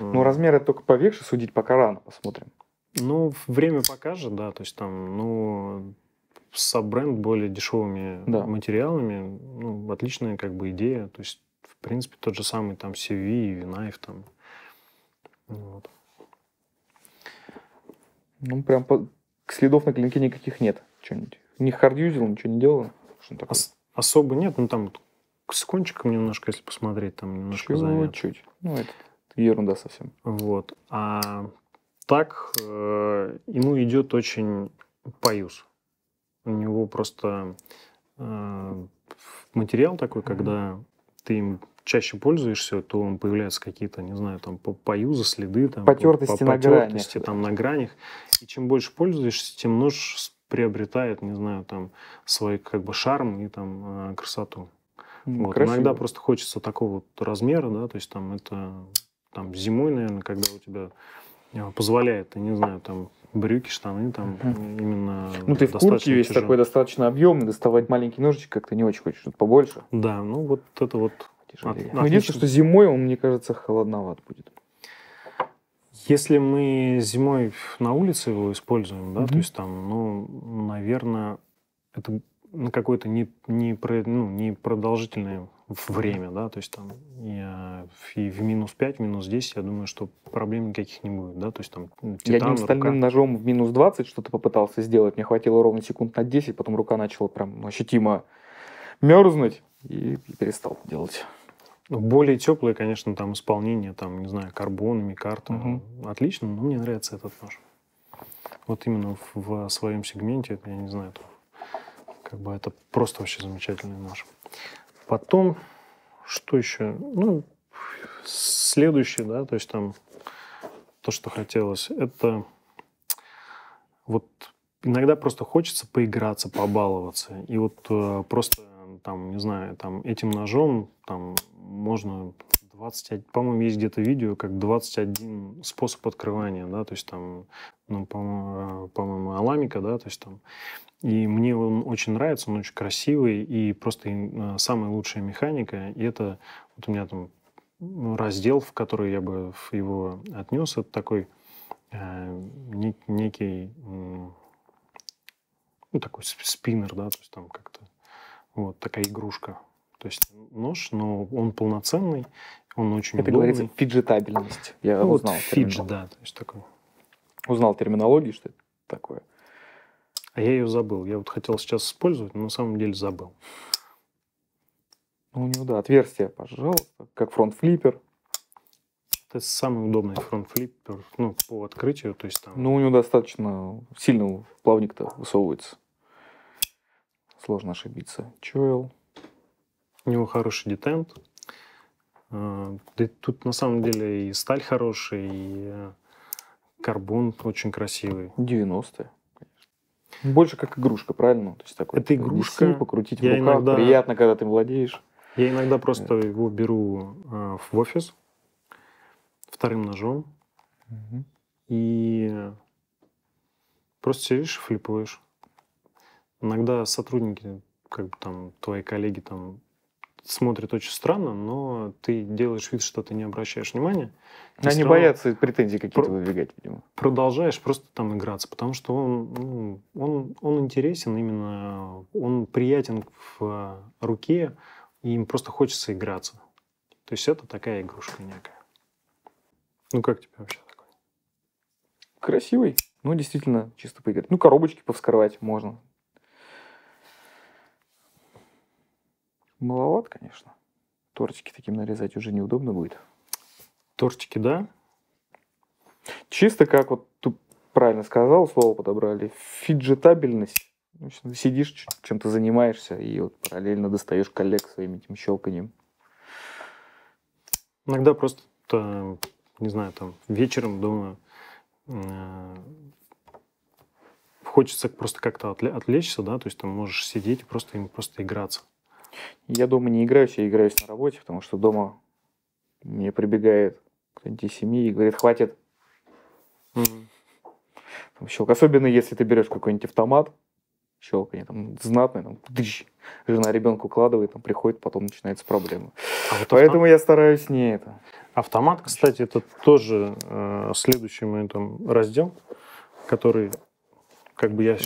Ну, размеры только повекше судить пока рано, посмотрим. Ну, время покажет, да, то есть там, ну, бренд более дешевыми да. материалами, ну, отличная как бы идея. То есть, в принципе, тот же самый там CV, Винайф там. Вот. Ну, прям по... следов на клинке никаких нет. Что-нибудь. Не хардюзил, ничего не делал? Ос- особо нет, ну там с кончиком немножко, если посмотреть, там немножко чуть, занят. Чуть, ну это ерунда совсем. Вот. А так э, ему идет очень поюз у него просто э, материал такой, когда ты им чаще пользуешься, то он появляются какие-то, не знаю, там по, по следы, там, потертости, по, по, на потертости гранях, там, на гранях. И чем больше пользуешься, тем нож приобретает, не знаю, там свой как бы шарм и там э, красоту. Ну, вот. Иногда просто хочется такого вот размера, да, то есть там это там зимой, наверное, когда у тебя э, позволяет, я не знаю, там брюки, штаны там mm-hmm. именно. Ну ты в куртке весь такой достаточно объемный, доставать маленький ножичек как-то не очень хочешь, что-то побольше. Да, ну вот это вот. От, ну, единственное, что зимой он, мне кажется, холодноват будет. Если мы зимой на улице его используем, да, mm-hmm. то есть там, ну, наверное, это на какое-то не, не, про, ну, не продолжительное время, да, то есть там я, и в минус 5, минус 10, я думаю, что проблем никаких не будет, да, то есть там титан, Я одним рука... ножом в минус 20 что-то попытался сделать, мне хватило ровно секунд на 10, потом рука начала прям ну, ощутимо мерзнуть и, и перестал делать. Ну, более теплое, конечно, там исполнение, там, не знаю, карбонами, картом. Угу. Отлично, но мне нравится этот нож. Вот именно в, в своем сегменте, я не знаю, как бы это просто вообще замечательный нож. Потом, что еще? Ну, следующее, да, то есть там то, что хотелось, это вот иногда просто хочется поиграться, побаловаться. И вот э, просто там, не знаю, там этим ножом там можно 20, по-моему, есть где-то видео, как 21 способ открывания, да, то есть там, ну, по-моему, э, Аламика, да, то есть там и мне он очень нравится, он очень красивый и просто э, самая лучшая механика. И это вот у меня там раздел, в который я бы его отнес, это такой э, некий э, ну, такой спиннер, да, то есть там как-то вот такая игрушка. То есть нож, но он полноценный, он очень Это удобный. говорится фиджетабельность. Я ну, узнал. Вот фидж, да, то есть такой. Узнал терминологию, что это такое. А я ее забыл. Я вот хотел сейчас использовать, но на самом деле забыл. Ну, у него, да, отверстие, пожалуйста, как фронт-флиппер. Это самый удобный фронт-флиппер, ну, по открытию, то есть там... Ну, у него достаточно сильно плавник-то высовывается. Сложно ошибиться. Чойл. У него хороший детент. А, да тут на самом деле и сталь хорошая, и э, карбон очень красивый. 90-е. Больше как игрушка, правильно? То есть такой, это игрушка. Неси, покрутить я в руках. Иногда, Приятно, когда ты владеешь. Я иногда просто это. его беру э, в офис вторым ножом угу. и просто сидишь и флипуешь. Иногда сотрудники, как бы там твои коллеги там смотрят очень странно, но ты делаешь вид, что ты не обращаешь внимания. И Они сразу боятся претензий какие-то выдвигать, видимо. Продолжаешь просто там играться, потому что он, ну, он, он интересен именно, он приятен в руке, и им просто хочется играться. То есть это такая игрушка некая. Ну как тебе вообще такой? Красивый. Ну, действительно, чисто поиграть. Ну, коробочки повскрывать можно. Маловат, конечно. Тортики таким нарезать уже неудобно будет. Тортики, да? Чисто как вот ты правильно сказал, слово подобрали, фиджетабельность. Сидишь, чем-то занимаешься, и вот параллельно достаешь коллег своим этим щелканием. Иногда просто, э, не знаю, там вечером дома э, хочется просто как-то отвлечься, да, то есть там можешь сидеть и просто им просто играться. Я дома не играюсь, я играюсь на работе, потому что дома мне прибегает кто-нибудь из семьи и говорит, хватит. Там щелк. Особенно если ты берешь какой-нибудь автомат, щелканье, там знатное, там, дыщ, жена ребенка укладывает, там приходит, потом начинается проблема. А вот Поэтому автомат... я стараюсь не это. Автомат, кстати, это тоже э, следующий мой там раздел, который как бы я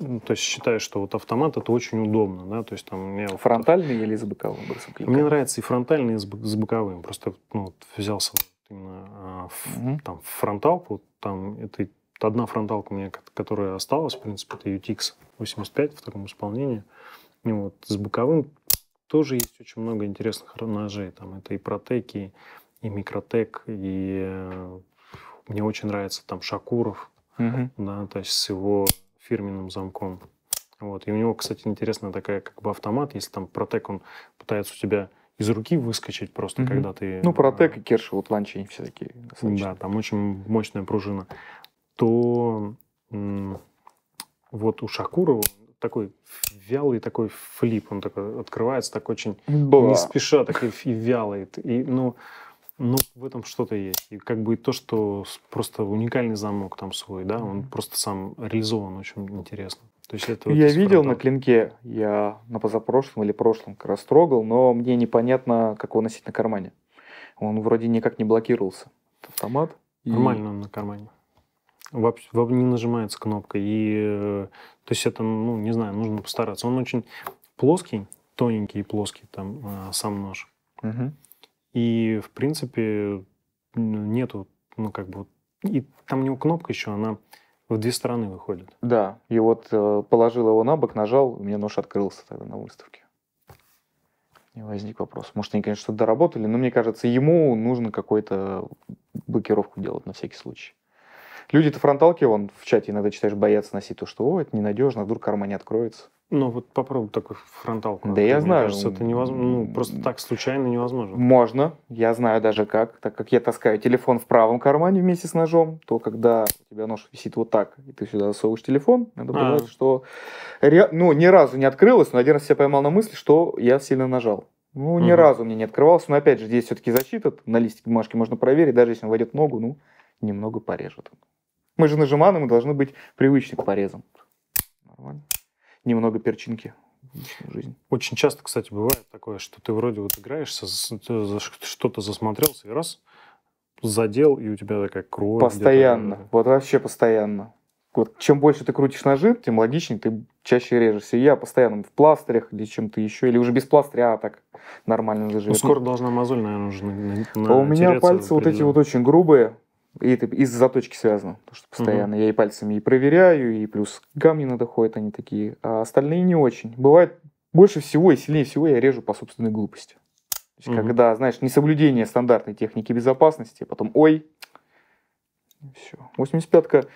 ну, то есть считаю, что вот автомат это очень удобно, да, то есть там у меня фронтальный вот, или с боковым бросовым? Мне нравится и фронтальный, и с боковым, просто ну, вот взялся именно угу. там фронталку, там это одна фронталка у меня, которая осталась, в принципе, это UTX 85 в таком исполнении, и вот с боковым тоже есть очень много интересных ножей, там это и протеки, и микротек, и э, мне очень нравится там Шакуров, угу. да, то есть с его фирменным замком. Вот. И у него, кстати, интересная такая как бы автомат, если там протек, он пытается у тебя из руки выскочить просто, mm когда ты... Ну, протек а, и керши, вот ланчи, они все такие. Да, там очень мощная пружина. То вот у Шакурова такой вялый такой флип, он такой открывается, так очень Бла. не спеша, такой и вялый. И, ну, ну, в этом что-то есть. И как бы то, что просто уникальный замок там свой, да, он просто сам реализован очень интересно. То есть это я видел на клинке, я на позапрошлом или прошлом как раз трогал, но мне непонятно, как его носить на кармане. Он вроде никак не блокировался. Автомат. И... Нормально он на кармане. Вообще не нажимается кнопка. И, э, то есть это, ну, не знаю, нужно постараться. Он очень плоский, тоненький и плоский там э, сам нож. Угу. И, в принципе, нету, ну, как бы, и там у него кнопка еще, она в две стороны выходит. Да, и вот э, положил его на бок, нажал, у меня нож открылся тогда на выставке. И возник вопрос. Может, они, конечно, что-то доработали, но мне кажется, ему нужно какую-то блокировку делать на всякий случай. Люди-то фронталки, вон в чате иногда читаешь, боятся носить то, что, о, это ненадежно, вдруг карма не откроется. Ну, вот попробуй такой фронталку. Да, я Мне знаю. кажется, это невозможно. Ну, просто так случайно невозможно. Можно. Я знаю даже как. Так как я таскаю телефон в правом кармане вместе с ножом, то когда у тебя нож висит вот так, и ты сюда засовываешь телефон, надо а. понимать, А-а-а. что... Ну, ни разу не открылось, но один раз себя поймал на мысли, что я сильно нажал. Ну, ни угу. разу мне не открывался. Но, опять же, здесь все-таки защита. На листике бумажки можно проверить. Даже если он войдет в ногу, ну, немного порежет. Мы же нажиманы, мы должны быть привычны к порезам. Нормально немного перчинки жизнь. Очень часто, кстати, бывает такое, что ты вроде вот играешься, что-то засмотрелся и раз задел, и у тебя такая кровь. Постоянно, вот вообще постоянно. Вот чем больше ты крутишь ножи, тем логичнее ты чаще режешься. И я постоянно в пластырях или чем-то еще, или уже без пластыря, а так нормально заживет. Ну, скоро должна мозоль, наверное, уже на, на, а у меня пальцы вот эти вот очень грубые, и это из заточки связано, потому что постоянно угу. я и пальцами и проверяю, и плюс гам не надо ходят, они такие, а остальные не очень. Бывает больше всего и сильнее всего я режу по собственной глупости. То есть, угу. когда, знаешь, несоблюдение стандартной техники безопасности, потом ой, все. 85-ка,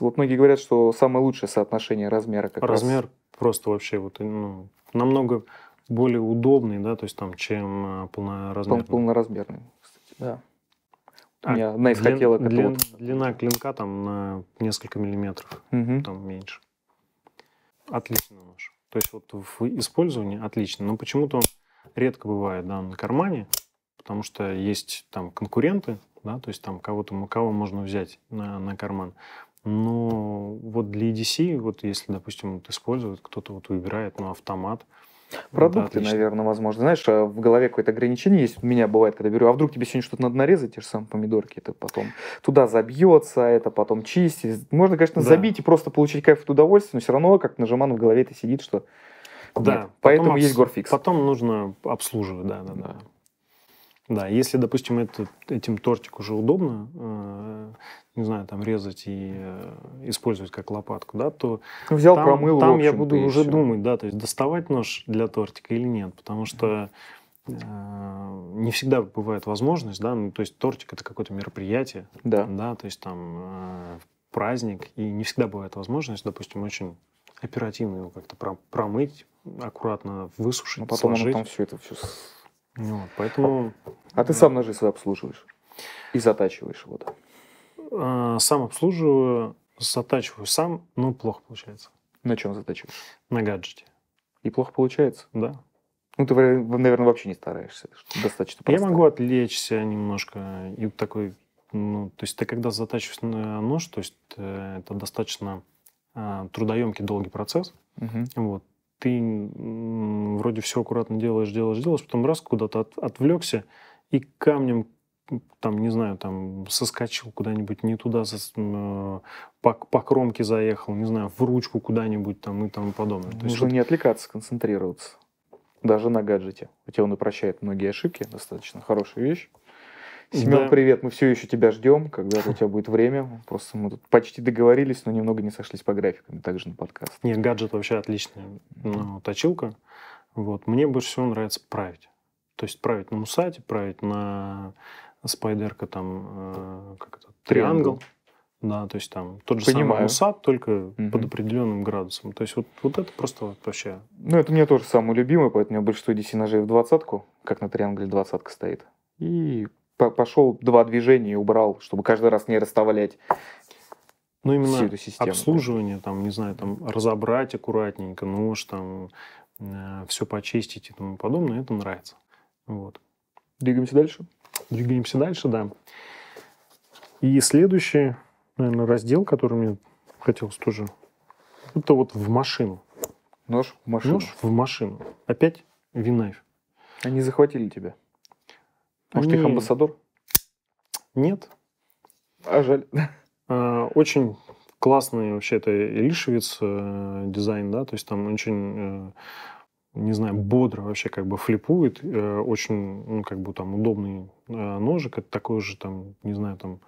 вот многие говорят, что самое лучшее соотношение размера как Размер раз. просто вообще вот, э, ну, намного более удобный, да, то есть там, чем э, полноразмерный. Там полноразмерный, кстати, да. Я одна из длин, хотелок. Длин, вот. Длина клинка там на несколько миллиметров, угу. там меньше. Отлично нож. То есть вот в использовании отлично. Но почему-то он редко бывает да, на кармане, потому что есть там конкуренты, да, то есть там кого-то, кого можно взять на, на карман. Но вот для EDC, вот если, допустим, вот используют, кто-то вот выбирает ну, автомат, ну Продукты, да, наверное, возможно. Знаешь, а в голове какое-то ограничение есть. У меня бывает, когда беру, а вдруг тебе сегодня что-то надо нарезать, те же самые помидорки, это потом туда забьется, это потом чистить. Можно, конечно, да. забить и просто получить кайф от удовольствия, но все равно как нажиман в голове это сидит, что... Да. Нет. Поэтому потом, есть горфикс. Потом нужно обслуживать, да, да, да. Да, если, допустим, это, этим тортик уже удобно, э, не знаю, там резать и э, использовать как лопатку, да, то Взял, там, промыл, там я буду уже все. думать, да, то есть доставать нож для тортика или нет, потому что э, не всегда бывает возможность, да, ну, то есть тортик это какое-то мероприятие, да, да то есть там э, праздник, и не всегда бывает возможность, допустим, очень оперативно его как-то промыть, аккуратно высушить, а потом сложить. Потом все это все ну, вот, поэтому... А ты сам ножи свои обслуживаешь и затачиваешь вот? А, сам обслуживаю, затачиваю сам, но ну, плохо получается. На чем затачиваешь? На гаджете. И плохо получается? Да. Ну, ты, наверное, вообще не стараешься. Достаточно просто. Я могу отвлечься немножко. И такой, ну, то есть ты когда затачиваешь на нож, то есть э, это достаточно а, трудоемкий, долгий процесс. Угу. Вот ты вроде все аккуратно делаешь, делаешь, делаешь, потом раз куда-то от, отвлекся и камнем там, не знаю, там, соскочил куда-нибудь не туда, по, по кромке заехал, не знаю, в ручку куда-нибудь там и тому подобное. Нужно есть, не отвлекаться, концентрироваться. Даже на гаджете. Хотя он упрощает многие ошибки, достаточно хорошая вещь. Семен, да. привет, мы все еще тебя ждем, когда у тебя будет время. Просто мы тут почти договорились, но немного не сошлись по графикам, также на подкаст. Нет, гаджет вообще отличная ну, точилка. Вот. Мне больше всего нравится править. То есть править на Мусате, править на спайдерка там, э, как это, триангл. Да, то есть там тот же Понимаю. самый Мусат, только угу. под определенным градусом. То есть вот, вот это просто вообще... Ну, это у меня тоже самое любимое, поэтому у меня большинство DC ножей в двадцатку, как на триангле двадцатка стоит. И пошел два движения и убрал, чтобы каждый раз не расставлять. Ну, именно всю эту систему. обслуживание, там, не знаю, там, разобрать аккуратненько нож, там, э, все почистить и тому подобное, это нравится. Вот. Двигаемся дальше? Двигаемся дальше, да. И следующий, наверное, раздел, который мне хотелось тоже, это вот в машину. Нож в машину. Нож в машину. Опять винайф. Они захватили тебя. Может, Они... их амбассадор? Нет. А жаль. А, очень классный вообще это Илишевец э, дизайн, да, то есть там очень, э, не знаю, бодро вообще как бы флипует, э, очень, ну, как бы там удобный ножик, это такой же там, не знаю, там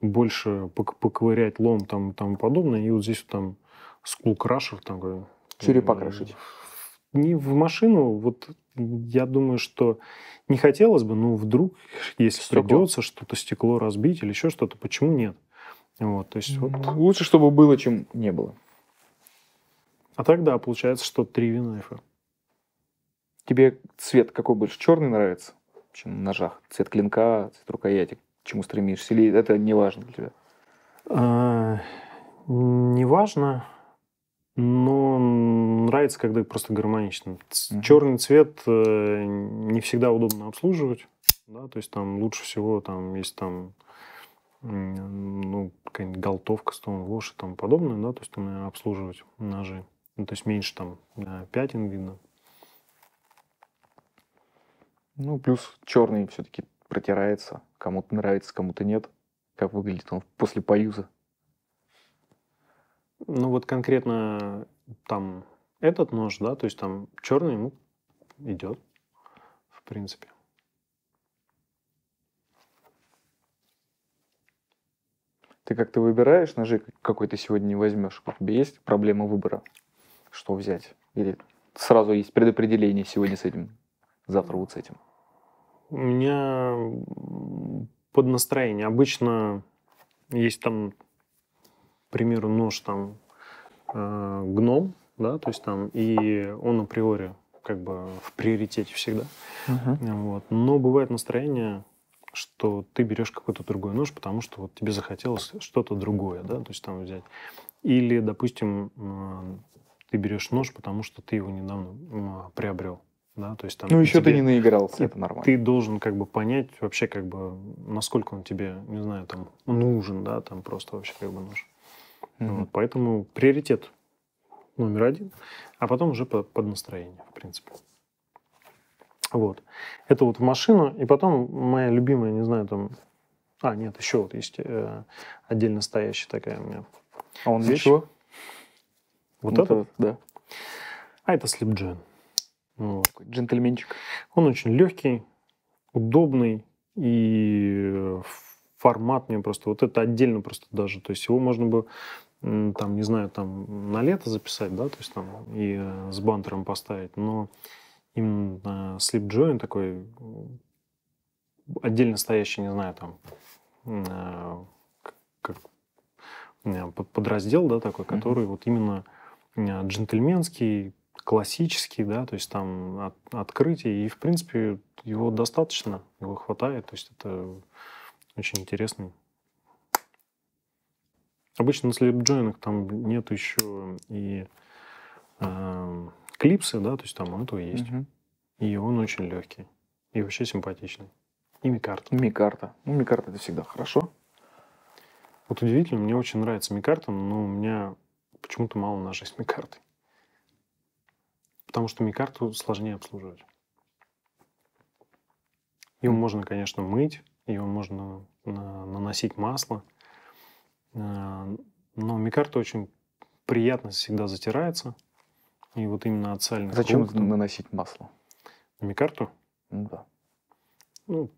больше пок поковырять лом там, там подобное, и вот здесь вот, там скул крашер такой. Черепа крошить. Не в машину, вот я думаю, что не хотелось бы, ну вдруг, если стекло. придется что-то стекло разбить или еще что-то, почему нет? Вот, то есть, вот. Лучше, чтобы было, чем не было. А так да, получается, что три винайфа. Эм. Тебе цвет какой больше? Черный нравится, чем на ножах? Цвет клинка, цвет рукояти, к чему стремишься? Или это не важно для тебя? А, не важно. Но нравится, когда просто гармонично. Угу. Черный цвет э, не всегда удобно обслуживать. Да, то есть там лучше всего, там, если там ну, какая-нибудь галтовка стон воши и тому подобное, да, то есть там э, обслуживать ножи. Ну, то есть меньше там э, пятен видно. Ну, плюс черный все-таки протирается. Кому-то нравится, кому-то нет. Как выглядит он после поюза. Ну вот конкретно там этот нож, да, то есть там черный ему идет, в принципе. Ты как-то выбираешь ножи, какой ты сегодня не возьмешь? У тебя есть проблема выбора, что взять? Или сразу есть предопределение сегодня с этим, завтра вот с этим? У меня под настроение. Обычно есть там примеру, нож там э, гном, да, то есть там, и он априори как бы в приоритете всегда. Uh-huh. Вот. Но бывает настроение, что ты берешь какой-то другой нож, потому что вот тебе захотелось что-то другое, да, то есть там взять. Или, допустим, ты берешь нож, потому что ты его недавно приобрел. Да, то есть там ну, еще тебе, ты не наигрался, это нормально. Ты должен как бы понять вообще, как бы, насколько он тебе, не знаю, там, нужен, да, там просто вообще как бы нужен. Mm-hmm. Вот, поэтому приоритет номер один, а потом уже по под настроение, в принципе. Вот. Это вот в машину. И потом моя любимая, не знаю, там... А, нет, еще вот есть э, отдельно стоящая такая у меня. А он для чего? Вот, вот это? Вот, да. А это слепджин. Вот. Джентльменчик. Он очень легкий, удобный и формат мне просто... Вот это отдельно просто даже. То есть его можно бы там, не знаю, там на лето записать, да, то есть там и э, с бантером поставить, но именно э, Sleep Join такой отдельно стоящий, не знаю, там э, как подраздел, да, такой, который mm-hmm. вот именно джентльменский, классический, да, то есть там от, открытие, и, в принципе, его достаточно, его хватает, то есть это очень интересный Обычно на слепджойнах там нет еще и э, клипсы, да, то есть там он этого есть. Угу. И он очень легкий. И вообще симпатичный. И микарта. Микарта. Ну, микарта это всегда хорошо. Вот удивительно, мне очень нравится микарта, но у меня почему-то мало ножей с микартой. Потому что микарту сложнее обслуживать. Его mm. можно, конечно, мыть, его можно наносить масло. Э, но микарта очень приятно всегда затирается. И вот именно от сальных Зачем круг, наносить масло? На микарту? Ну да. Ну,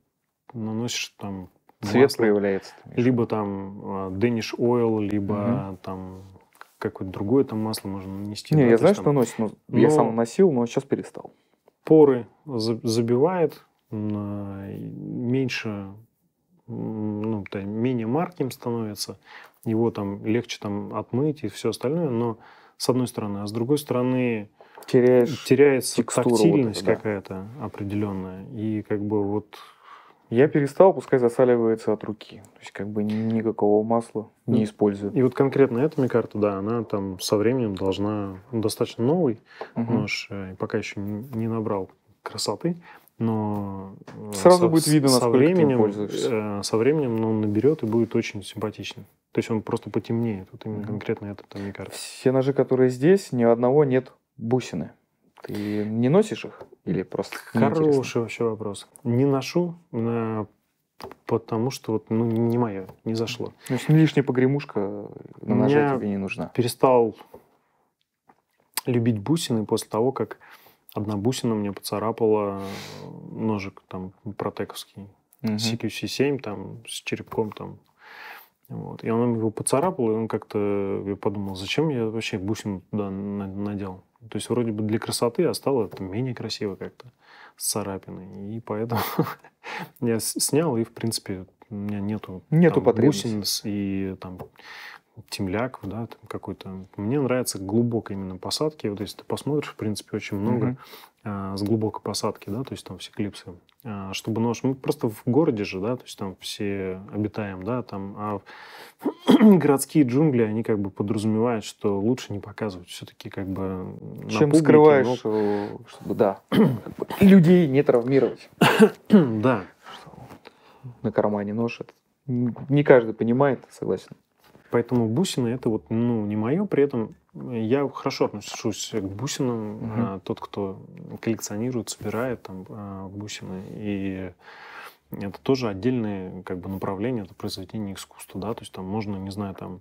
наносишь там Цвет масло, проявляется. Там либо там э, Danish Oil, либо угу. там какое-то другое там масло можно нанести. Не, да, я знаю, что наносит, но, но я сам носил но сейчас перестал. Поры забивает, э, меньше ну, менее марким становится, его там легче там отмыть и все остальное, но с одной стороны, а с другой стороны Теряешь теряется тактильность вот какая-то определенная. И как бы вот я перестал, пускай засаливается от руки. То есть как бы никакого масла не использую. И вот конкретно эта микарта, да, она там со временем должна... достаточно новый угу. нож, э, пока еще не набрал красоты но э, сразу со, будет видно, со временем, ты э, со временем ну, он наберет и будет очень симпатичен. То есть он просто потемнеет. Вот именно конкретно этот там, мне кажется. Все ножи, которые здесь, ни одного нет бусины. Ты не носишь их или просто? Хороший вообще вопрос. Не ношу, э, потому что вот ну не мое, не зашло. То есть лишняя погремушка на ножах тебе не нужна. Перестал любить бусины после того, как Одна бусина мне поцарапала ножик там протековский. uh CQC7 там с черепком там. Вот. И он его поцарапал, и он как-то я подумал, зачем я вообще бусину туда надел? То есть вроде бы для красоты, а стало это менее красиво как-то с царапиной. И поэтому я снял, и в принципе у меня нету, нету там, бусин и там Темляков, да, там какой-то. Мне нравятся глубокие именно посадки. Вот если ты посмотришь, в принципе, очень много mm-hmm. с глубокой посадки, да, то есть там все клипсы. А, чтобы нож... Мы ну, просто в городе же, да, то есть там все обитаем, да, там... А городские джунгли, они как бы подразумевают, что лучше не показывать все-таки как бы... Чем публике, скрываешь, но... Э, чтобы, да, людей не травмировать. да. На кармане нож, это не каждый понимает, согласен. Поэтому бусины это вот ну, не мое. При этом я хорошо отношусь к бусинам. Угу. А, тот, кто коллекционирует, собирает там а, бусины. И это тоже отдельное как бы, направление, это произведение искусства, да, то есть там можно, не знаю, там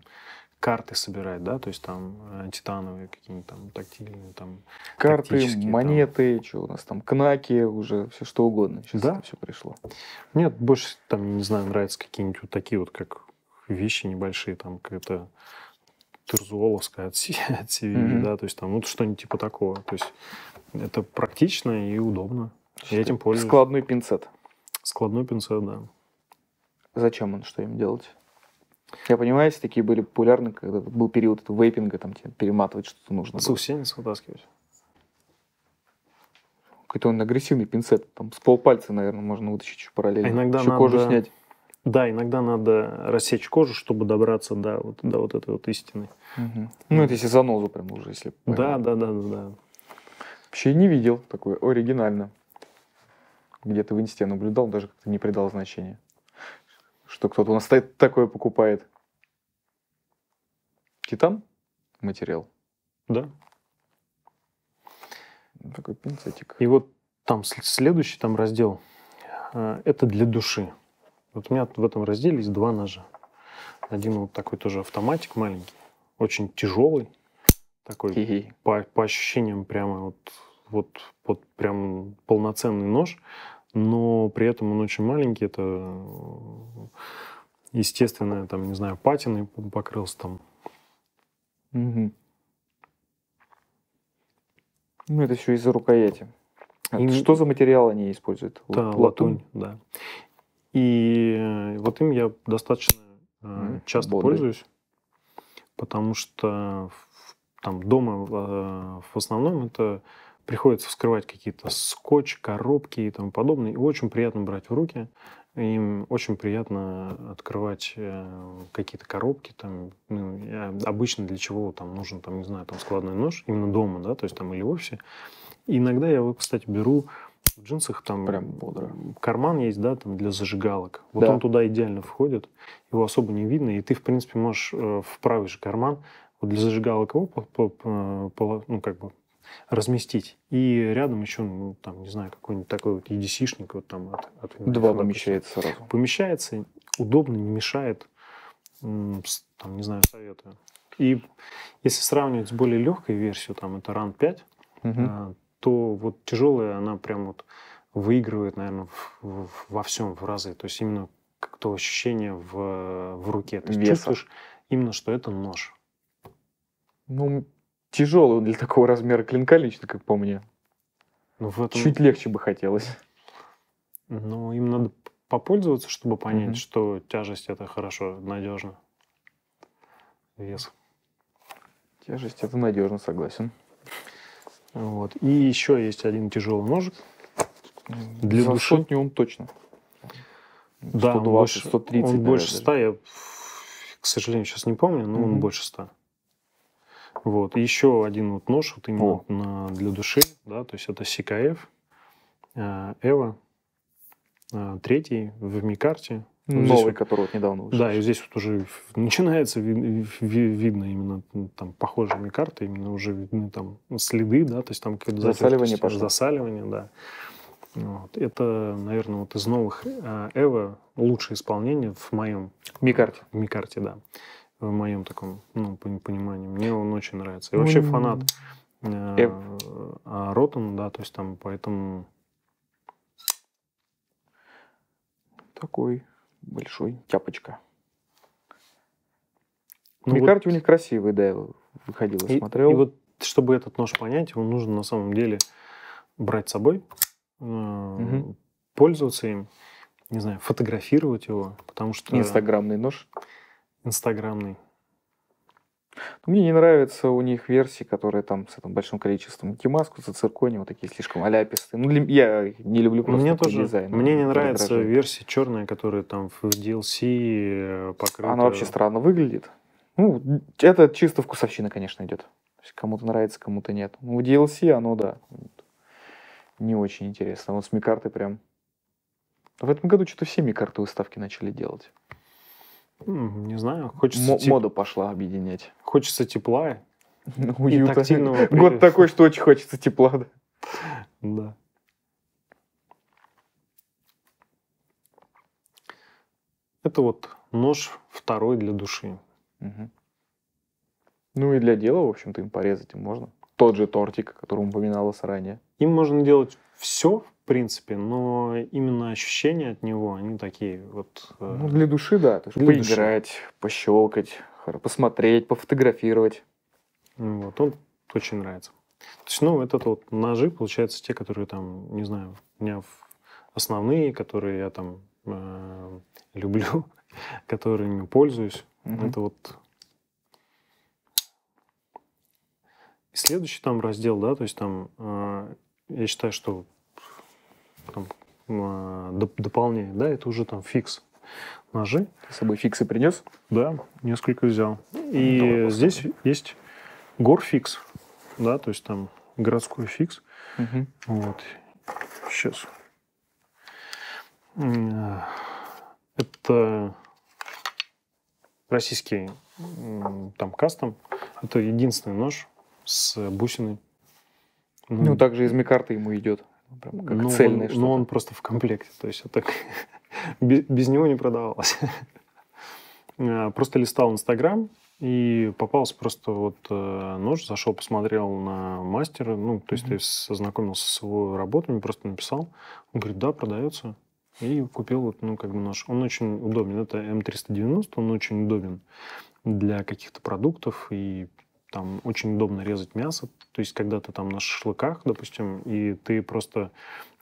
карты собирать, да, то есть там э, титановые какие-нибудь там тактильные там карты, монеты, там. что у нас там кнаки уже все что угодно сейчас да? это все пришло. Нет, больше там не знаю нравятся какие-нибудь вот такие вот как вещи небольшие, там какая-то терзуоловская от, от CV, mm-hmm. да, то есть там ну что-нибудь типа такого. То есть это практично и удобно. Я этим пользуюсь. Складной пинцет. Складной пинцет, да. Зачем он, что им делать? Я понимаю, если такие были популярны, когда был период этого вейпинга, там тебе типа, перематывать что-то нужно. Заусенец вытаскивать. Какой-то он агрессивный пинцет, там с полпальца, наверное, можно вытащить еще параллельно. А иногда еще надо... кожу снять. Да, иногда надо рассечь кожу, чтобы добраться до вот, до вот этой вот истины. Угу. Ну, это если занозу прям уже, если... Да, да, да, да, да. Вообще не видел такое оригинально. Где-то в инсте наблюдал, даже как-то не придал значения. Что кто-то у нас такое покупает. Титан материал. Да. Ну, такой пинцетик. И вот там следующий там раздел. Э, это для души. Вот у меня в этом разделе есть два ножа. Один вот такой тоже автоматик маленький, очень тяжелый, такой по, по ощущениям прямо вот, вот, вот прям полноценный нож, но при этом он очень маленький, это э, естественно там, не знаю, патиной покрылся там. Угу. Ну, это еще из-за рукояти. И... Что за материал они используют? Да, латунь, латунь да. И э, вот им я достаточно э, часто бодрый. пользуюсь, потому что там дома э, в основном это приходится вскрывать какие-то скотч, коробки и тому подобное. И очень приятно брать в руки. Им очень приятно открывать какие-то коробки. Там, ну, обычно для чего там нужен, там, не знаю, там складной нож, именно дома, да, то есть там или в иногда я его, кстати, беру в джинсах там прям бодро. Карман есть, да, там для зажигалок. Вот да. он туда идеально входит, его особо не видно, и ты, в принципе, можешь э, в правый же карман вот для зажигалок его по, по, по, ну, как бы разместить. И рядом еще, ну, там, не знаю, какой-нибудь такой вот EDC-шник вот там от, от Два помещается сразу. Помещается, удобно, не мешает. Там, не знаю, советую. И если сравнивать с более легкой версией, там, это RAN 5, угу то вот тяжелая, она прям вот выигрывает, наверное, в, в, во всем в разы. То есть именно как то ощущение в, в руке. То есть Веса. чувствуешь именно, что это нож. Ну, тяжелый для такого размера клинка лично, как по мне. Ну, в этом... Чуть легче бы хотелось. Ну, им надо попользоваться, чтобы понять, mm-hmm. что тяжесть это хорошо, надежно. Вес. Тяжесть это надежно, согласен. Вот. И еще есть один тяжелый ножик. Для За души. сотню он точно. 120, да, он больше, 130. Он больше 100, я, к сожалению, сейчас не помню, но mm он больше 100. Вот. И еще один вот нож вот именно на, для души, да, то есть это CKF, э, Эва, э, третий в Микарте, ну, Новый, вот, который вот недавно вышел. Да, и здесь вот уже начинается видно именно там похожими карты, именно уже видны там следы, да, то есть там какие-то засаливание пошло. Засаливание, да. Вот. Это, наверное, вот из новых э, Эва лучшее исполнение в моем... Микарте. В Микарте, да. В моем таком ну, понимании. Мне он очень нравится. Я ну, вообще фанат э, а, Ротон, да, то есть там поэтому... Такой большой, тяпочка. Ну Микарти вот... у них красивый, да, я выходил и, смотрел. И вот, чтобы этот нож понять, его нужно на самом деле брать с собой, угу. пользоваться им, не знаю, фотографировать его, потому что... Инстаграмный нож? Инстаграмный. Ну, мне не нравятся у них версии, которые там с этим большим количеством Димаску, циркони, вот такие слишком аляпистые. Ну, я не люблю просто мне тоже, дизайн. Мне не нравится версия черная, которая там в DLC э, покрыта. Она вообще странно выглядит. Ну, это чисто вкусовщина, конечно, идет. Кому-то нравится, кому-то нет. Ну, в DLC оно, да, не очень интересно. Вот с Микарты прям... В этом году что-то все Микарты выставки начали делать. Не знаю, хочется... М- теп... Моду пошла объединять. Хочется тепла. Ну, Уюта. Год такой, что очень хочется тепла. Да. Это вот нож второй для души. Ну и для дела, в общем-то, им порезать им можно. Тот же тортик, который упоминалось ранее. Им можно делать все, в принципе, но именно ощущения от него, они такие вот... Э, ну, для души, да. То есть поиграть, пощелкать, посмотреть, пофотографировать. Ну вот, он очень нравится. То есть, ну, это вот ножи, получается, те, которые там, не знаю, у меня основные, которые я там э, люблю, которыми пользуюсь. mm Это вот и следующий там раздел, да, то есть там э, я считаю, что там, а, доп дополняет, да, это уже там фикс ножи. Ты с собой фиксы принес? Да, несколько взял. Ну, и Давай здесь поставим. есть горфикс, да, то есть там городской фикс. Угу. Вот. Сейчас. Это российский там кастом. Это единственный нож с бусиной. Ну, ну также из микарты ему идет. Ну, Прям как но ну, цельное он, Но ну, он просто в комплекте, то есть это, без, него не продавалось. А, просто листал Инстаграм, и попался просто вот э, нож, зашел, посмотрел на мастера, ну, то есть mm-hmm. я сознакомился с его работами, просто написал. Он говорит, да, продается. И купил вот, ну, как бы нож. Он очень удобен. Это М390, он очень удобен для каких-то продуктов и там очень удобно резать мясо. То есть, когда ты там на шашлыках, допустим, и ты просто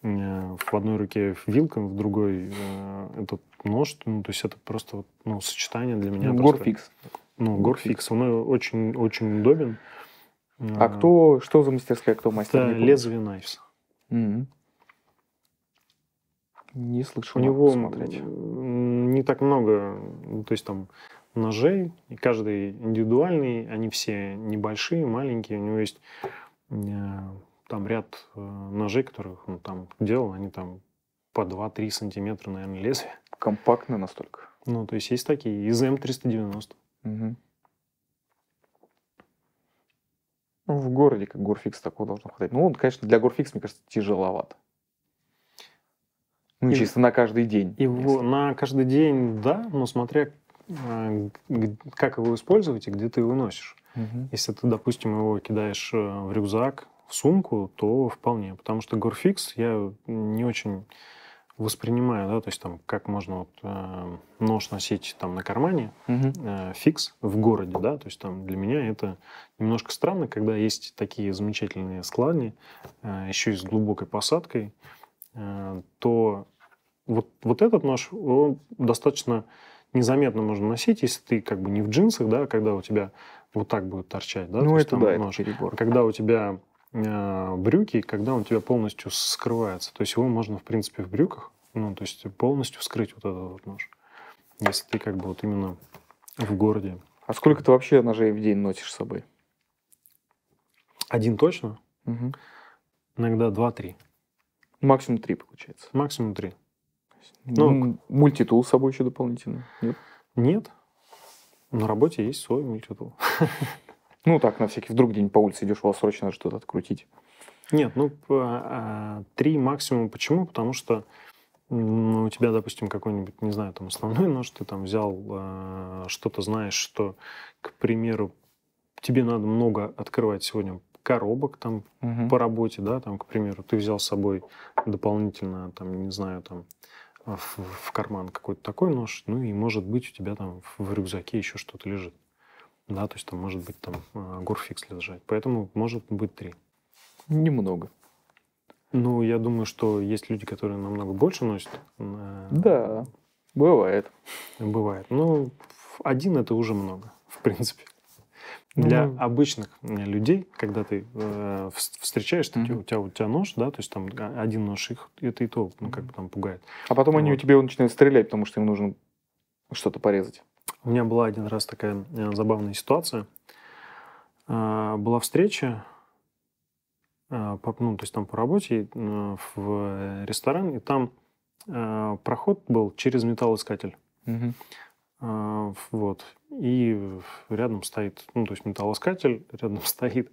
э, в одной руке вилка, в другой э, этот нож. Ну, то есть это просто ну, сочетание для меня. Ну, горфикс. Ну, горфикс. Он э, очень, очень удобен. А кто, что за мастерская, кто мастер? Это лезвие Knives. Mm-hmm. Не слышал. У него смотреть. не так много, ну, то есть там ножей, и каждый индивидуальный, они все небольшие, маленькие, у него есть э, там ряд э, ножей, которых он там делал, они там по 2-3 сантиметра, наверное, лезвие. Компактно настолько? Ну, то есть есть такие, из М390. Угу. Ну, в городе как горфикс такого должно хватать. Ну, он, конечно, для горфикс, мне кажется, тяжеловато. Ну, и, чисто на каждый день. И если... на каждый день, да, но смотря Э, как его использовать и где ты его носишь. Угу. Если ты, допустим, его кидаешь э, в рюкзак, в сумку, то вполне. Потому что горфикс я не очень воспринимаю, да, то есть там как можно вот, э, нож носить там на кармане, угу. э, фикс в городе, да, то есть там для меня это немножко странно, когда есть такие замечательные складни, э, еще и с глубокой посадкой, э, то вот, вот этот нож, он достаточно незаметно можно носить, если ты как бы не в джинсах, да, когда у тебя вот так будет торчать, да? Ну, То это есть, да, нож. это перебор. Когда у тебя э, брюки, когда он у тебя полностью скрывается. То есть его можно, в принципе, в брюках, ну, то есть полностью вскрыть вот этот вот нож. Если ты как бы вот именно в городе. А сколько ты вообще ножей в день носишь с собой? Один точно. Угу. Иногда два-три. Ну, максимум три, получается. Максимум три. Ну, мультитул с собой еще дополнительно? Нет? Нет. На работе есть свой мультитул. Ну, так, на всякий вдруг день по улице идешь, у вас срочно что-то открутить. Нет, ну, а, три максимум. Почему? Потому что ну, у тебя, допустим, какой-нибудь, не знаю, там основной нож, ты там взял э, что-то, знаешь, что, к примеру, тебе надо много открывать сегодня коробок там угу. по работе, да, там, к примеру, ты взял с собой дополнительно, там, не знаю, там в, в карман какой-то такой нож, ну и может быть у тебя там в рюкзаке еще что-то лежит. Да, то есть там может быть там а, горфикс лежать. Поэтому может быть три. Немного. Ну, я думаю, что есть люди, которые намного больше носят. Э, да, бывает. Бывает. Ну, один это уже много, в принципе. Для ну, обычных э, людей, когда ты э, встречаешь, угу. ты, у, тебя, у тебя нож, да, то есть там а, один нож их, это и то, ну, как бы там пугает. А потом вот. они у тебя начинают стрелять, потому что им нужно что-то порезать. У меня была один раз такая э, забавная ситуация. Э, была встреча, ну, то есть там по работе в ресторан, и там проход был через металлоискатель. Угу. А, вот. И рядом стоит, ну, то есть металлоискатель, рядом стоит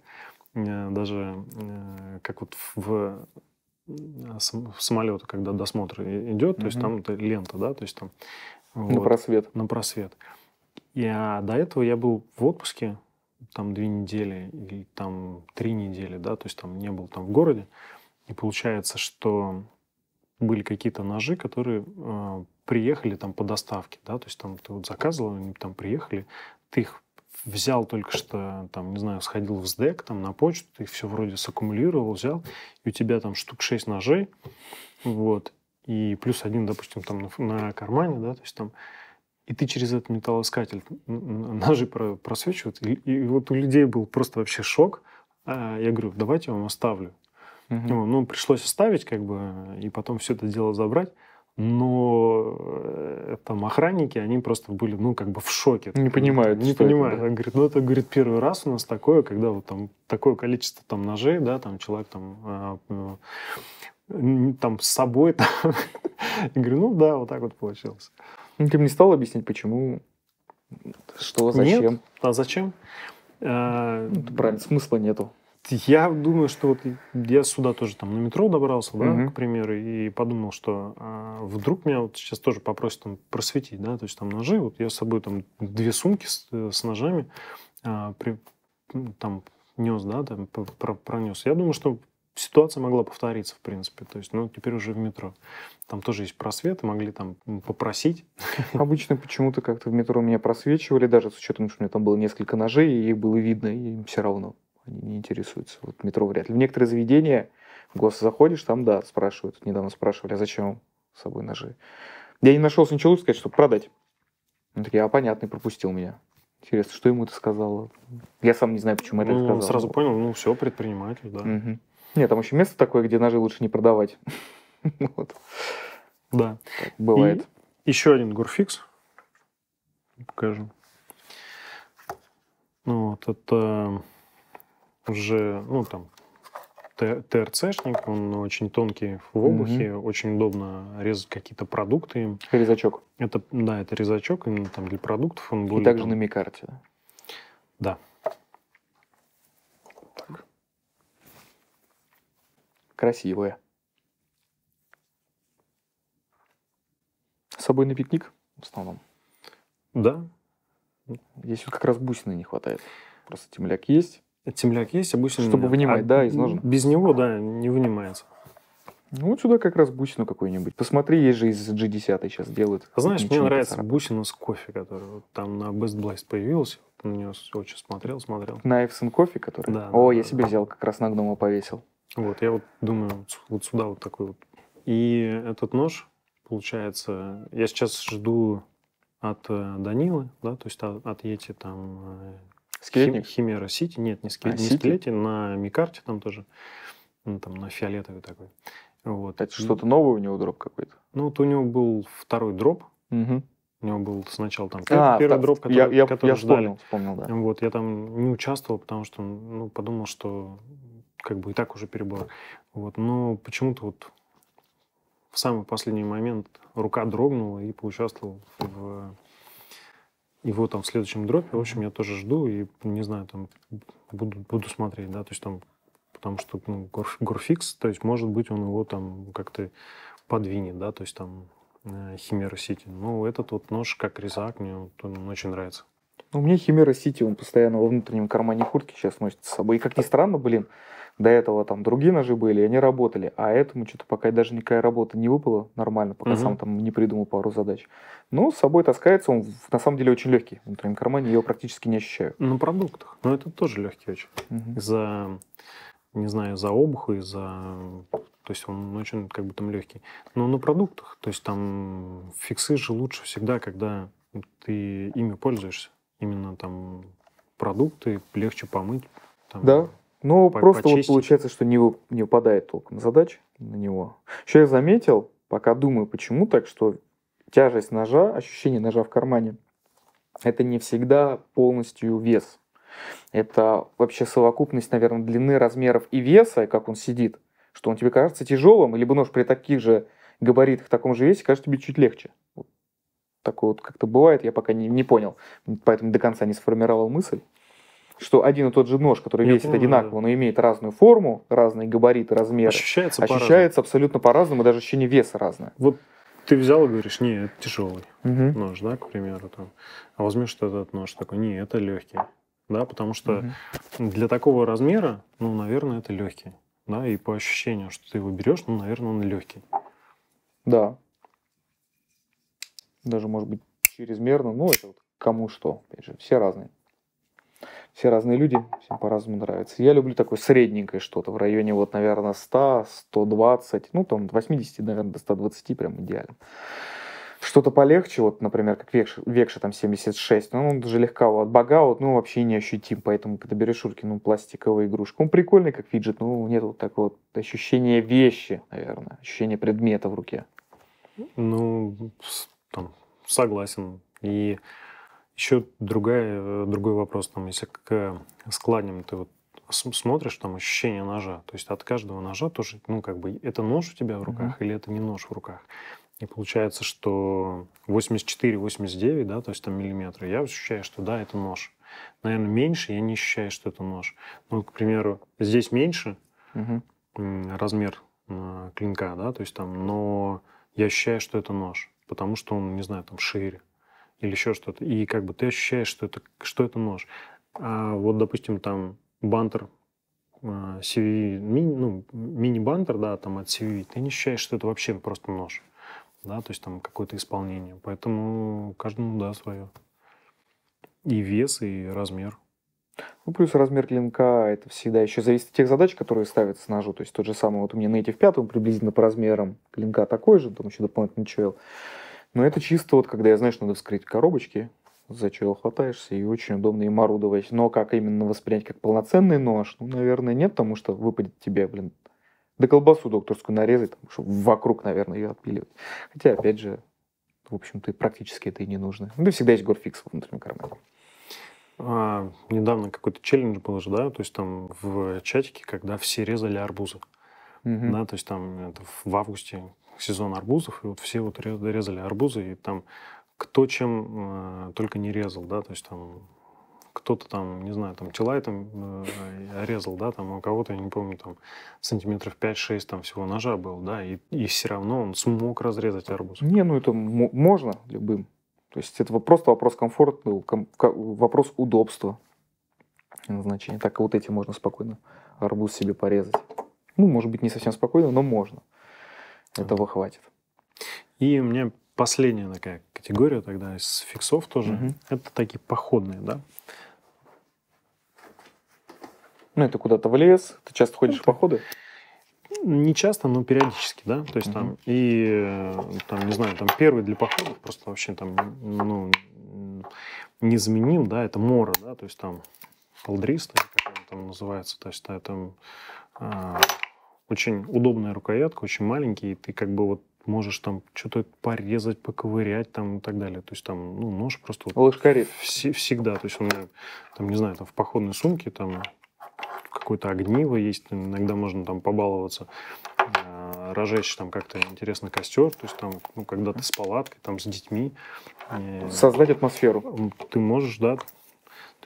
э, даже э, как вот в э, а, самолета, когда досмотр идет, то есть там лента, да, то есть там... Вот, на просвет. На просвет. И, а до этого я был в отпуске, там две недели или там три недели, да, то есть там не был там в городе. И получается, что были какие-то ножи, которые э, приехали там по доставке, да, то есть там ты вот заказывал, они там приехали, ты их взял только что, там, не знаю, сходил в СДЭК, там, на почту, ты их все вроде саккумулировал, взял, и у тебя там штук 6 ножей, вот, и плюс один, допустим, там на, на кармане, да, то есть там, и ты через этот металлоискатель ножи просвечивают, и, и вот у людей был просто вообще шок, а я говорю, давайте я вам оставлю. Угу. Ну, ну, пришлось оставить, как бы, и потом все это дело забрать. Но э, там охранники, они просто были, ну, как бы в шоке. Не понимают. Не понимают. Это, Говорит, ну, это, говорит, первый раз у нас такое, когда вот там такое количество там ножей, да, там человек там э, там с собой. Там. Я говорю, ну да, вот так вот получилось. Ну, ты мне не стал объяснять, почему, что, зачем? Нет, а зачем? Э, ну, правильно, смысла нету. Я думаю, что вот я сюда тоже там на метро добрался, да, угу. к примеру, и подумал, что а, вдруг меня вот сейчас тоже попросят там просветить, да, то есть там ножи, вот я с собой там две сумки с, э, с ножами а, при, ну, там нес, да, там пронес. Я думаю, что ситуация могла повториться, в принципе. То есть, ну, теперь уже в метро. Там тоже есть просветы, могли там попросить. Обычно почему-то как-то в метро меня просвечивали, даже с учетом, что у меня там было несколько ножей, и их было видно, и им все равно они не интересуются. Вот метро вряд ли. В некоторые заведения, в ГОС заходишь, там, да, спрашивают. Недавно спрашивали, а зачем с собой ножи? Я не нашелся ничего сказать, чтобы продать. Они такие, а понятно, пропустил меня. Интересно, что ему это сказала? Я сам не знаю, почему это ну, сказал. сразу понял, ну все, предприниматель, да. Угу. Нет, там еще место такое, где ножи лучше не продавать. вот. Да. Так, бывает. И еще один гурфикс. Покажу. Ну, вот это уже, ну, там, ТРЦшник, он очень тонкий в обухе, угу. очень удобно резать какие-то продукты резачок. Это, да, это резачок именно там для продуктов. Он более, И также там... на микарте, да? Да. Так. Красивая. С собой на пикник в основном? Да. Здесь вот как раз бусины не хватает. Просто темляк есть, Темляк есть обычно. Чтобы вынимать, а да, из ножен. Без него, да, не вынимается. Ну, вот сюда как раз бусину какую-нибудь. Посмотри, есть же из G10 сейчас делают. А знаешь, мне нравится поцарапать. бусина с кофе, которая вот там на Best Blast появилась. На нее очень смотрел, смотрел. На Эвсон кофе, который? Да. О, да, я да. себе взял, как раз на гнома повесил. Вот, я вот думаю, вот сюда вот такой вот. И этот нож, получается, я сейчас жду от э, Данилы, да, то есть от Ети там э, Скелетник? Химера Сити. Нет, не, скелет, а, не City? на Микарте там тоже. Ну, там на фиолетовый такой. Вот. Это что-то новое у него дроп какой-то? Ну, вот у него был второй дроп. Угу. У него был сначала там а, первый так, дроп, который, я, я, который я ждали. Вспомнил, вспомнил, да. Вот, я там не участвовал, потому что ну, подумал, что как бы и так уже перебор. Вот, но почему-то вот в самый последний момент рука дрогнула и поучаствовал в его там в следующем дропе, в общем, я тоже жду и, не знаю, там буду, буду смотреть, да, то есть там, потому что, ну, гор, Горфикс, то есть, может быть, он его там как-то подвинет, да, то есть там э, Химера Сити. Ну, этот вот нож, как резак, мне вот, он очень нравится. Ну, мне Химера Сити, он постоянно во внутреннем кармане куртки сейчас носит с собой. И как ни странно, блин, до этого там другие ножи были, и они работали, а этому что-то пока даже никакая работа не выпала нормально, пока угу. сам там не придумал пару задач. Ну, с собой таскается он на самом деле очень легкий. В внутреннем кармане я его практически не ощущаю. На продуктах. Но ну, это тоже легкий очень. Угу. За не знаю, за обуху и за... То есть он очень как бы там легкий. Но на продуктах, то есть там фиксы же лучше всегда, когда ты ими пользуешься. Именно там продукты легче помыть. Там, да, ну, по просто почистить. вот получается, что не, не выпадает толком задач на него. Еще я заметил, пока думаю, почему так, что тяжесть ножа, ощущение ножа в кармане, это не всегда полностью вес. Это вообще совокупность, наверное, длины, размеров и веса, как он сидит, что он тебе кажется тяжелым, либо нож при таких же габаритах, в таком же весе, кажется тебе чуть легче. Вот такое вот как-то бывает, я пока не, не понял, поэтому до конца не сформировал мысль что один и тот же нож, который Я весит понял, одинаково, да. но имеет разную форму, разные габариты, размеры, ощущается, ощущается по абсолютно по-разному, даже ощущение веса разное. Вот ты взял и говоришь, не, это тяжелый угу. нож, да, к примеру, там. А возьмешь ты этот нож такой, не, это легкий, да, потому что угу. для такого размера, ну, наверное, это легкий, да, и по ощущению, что ты его берешь, ну, наверное, он легкий. Да. Даже, может быть, чрезмерно, ну, это вот кому что, опять же, все разные все разные люди, всем по-разному нравится. Я люблю такое средненькое что-то в районе, вот, наверное, 100, 120, ну, там, 80, наверное, до 120 прям идеально. Что-то полегче, вот, например, как векша, векша там 76, ну, он же легковат, богаут, ну, вообще не ощутим, поэтому, когда берешь руки, ну, пластиковая игрушка, он прикольный, как виджет, ну, нет вот такого вот ощущения вещи, наверное, ощущения предмета в руке. Ну, там, согласен. И еще другая, э, другой вопрос, там, если к складням ты вот смотришь, там ощущение ножа, то есть от каждого ножа тоже, ну, как бы, это нож у тебя в руках mm-hmm. или это не нож в руках? И получается, что 84-89, да, то есть там миллиметры, я ощущаю, что да, это нож. Наверное, меньше я не ощущаю, что это нож. Ну, к примеру, здесь меньше угу. размер э, клинка, да, то есть там, но я ощущаю, что это нож, потому что он, не знаю, там шире или еще что-то. И как бы ты ощущаешь, что это, что это нож. А вот, допустим, там бантер CV, а, мини, ну, мини-бантер, да, там от CV, ты не ощущаешь что это вообще просто нож, да, то есть там какое-то исполнение. Поэтому каждому, да, свое. И вес, и размер. Ну, плюс размер клинка, это всегда еще зависит от тех задач, которые ставятся ножу. То есть тот же самый, вот у меня на эти в пятом приблизительно по размерам клинка такой же, там еще дополнительный чуэл. Но это чисто вот, когда я, знаешь, надо вскрыть коробочки, за чего хватаешься, и очень удобно им орудовать. Но как именно воспринять как полноценный нож, ну, наверное, нет, потому что выпадет тебе, блин, да колбасу докторскую нарезать, там, что вокруг, наверное, ее отпиливать. Хотя, опять же, в общем-то, практически это и не нужно. Ну, всегда есть горфикс в внутреннем кармане. А, недавно какой-то челлендж был же, да, то есть там в чатике, когда все резали арбузы. Угу. Да, то есть там это в августе сезон арбузов, и вот все вот резали арбузы, и там кто чем э, только не резал, да, то есть там кто-то там, не знаю, там Челай там э, резал, да, там а у кого-то, я не помню, там сантиметров 5-6 там всего ножа был, да, и, и все равно он смог разрезать арбуз. Не, ну это можно любым. То есть это просто вопрос комфорта ком- вопрос удобства назначения. Так вот эти можно спокойно арбуз себе порезать. Ну, может быть, не совсем спокойно, но можно. Этого хватит. И у меня последняя такая категория тогда из фиксов тоже. Угу. Это такие походные, да? Ну, это куда-то в лес. Ты часто ходишь это... в ну, походы? Не часто, но периодически, да. То есть угу. там и э, там, не знаю, там первый для походов просто вообще там, ну, незаменим, да, это мора, да, то есть там полдриста, как он там называется, то есть да, там э, очень удобная рукоятка, очень маленький, и ты как бы вот можешь там что-то порезать, поковырять там и так далее. То есть там, ну, нож просто... Лошкарит. вс- всегда. То есть у меня, там, не знаю, там в походной сумке там какое-то огниво есть, иногда можно там побаловаться, э, разжечь там как-то интересно костер, то есть там, ну, когда ты с палаткой, там, с детьми. Э, Создать атмосферу. Ты можешь, да,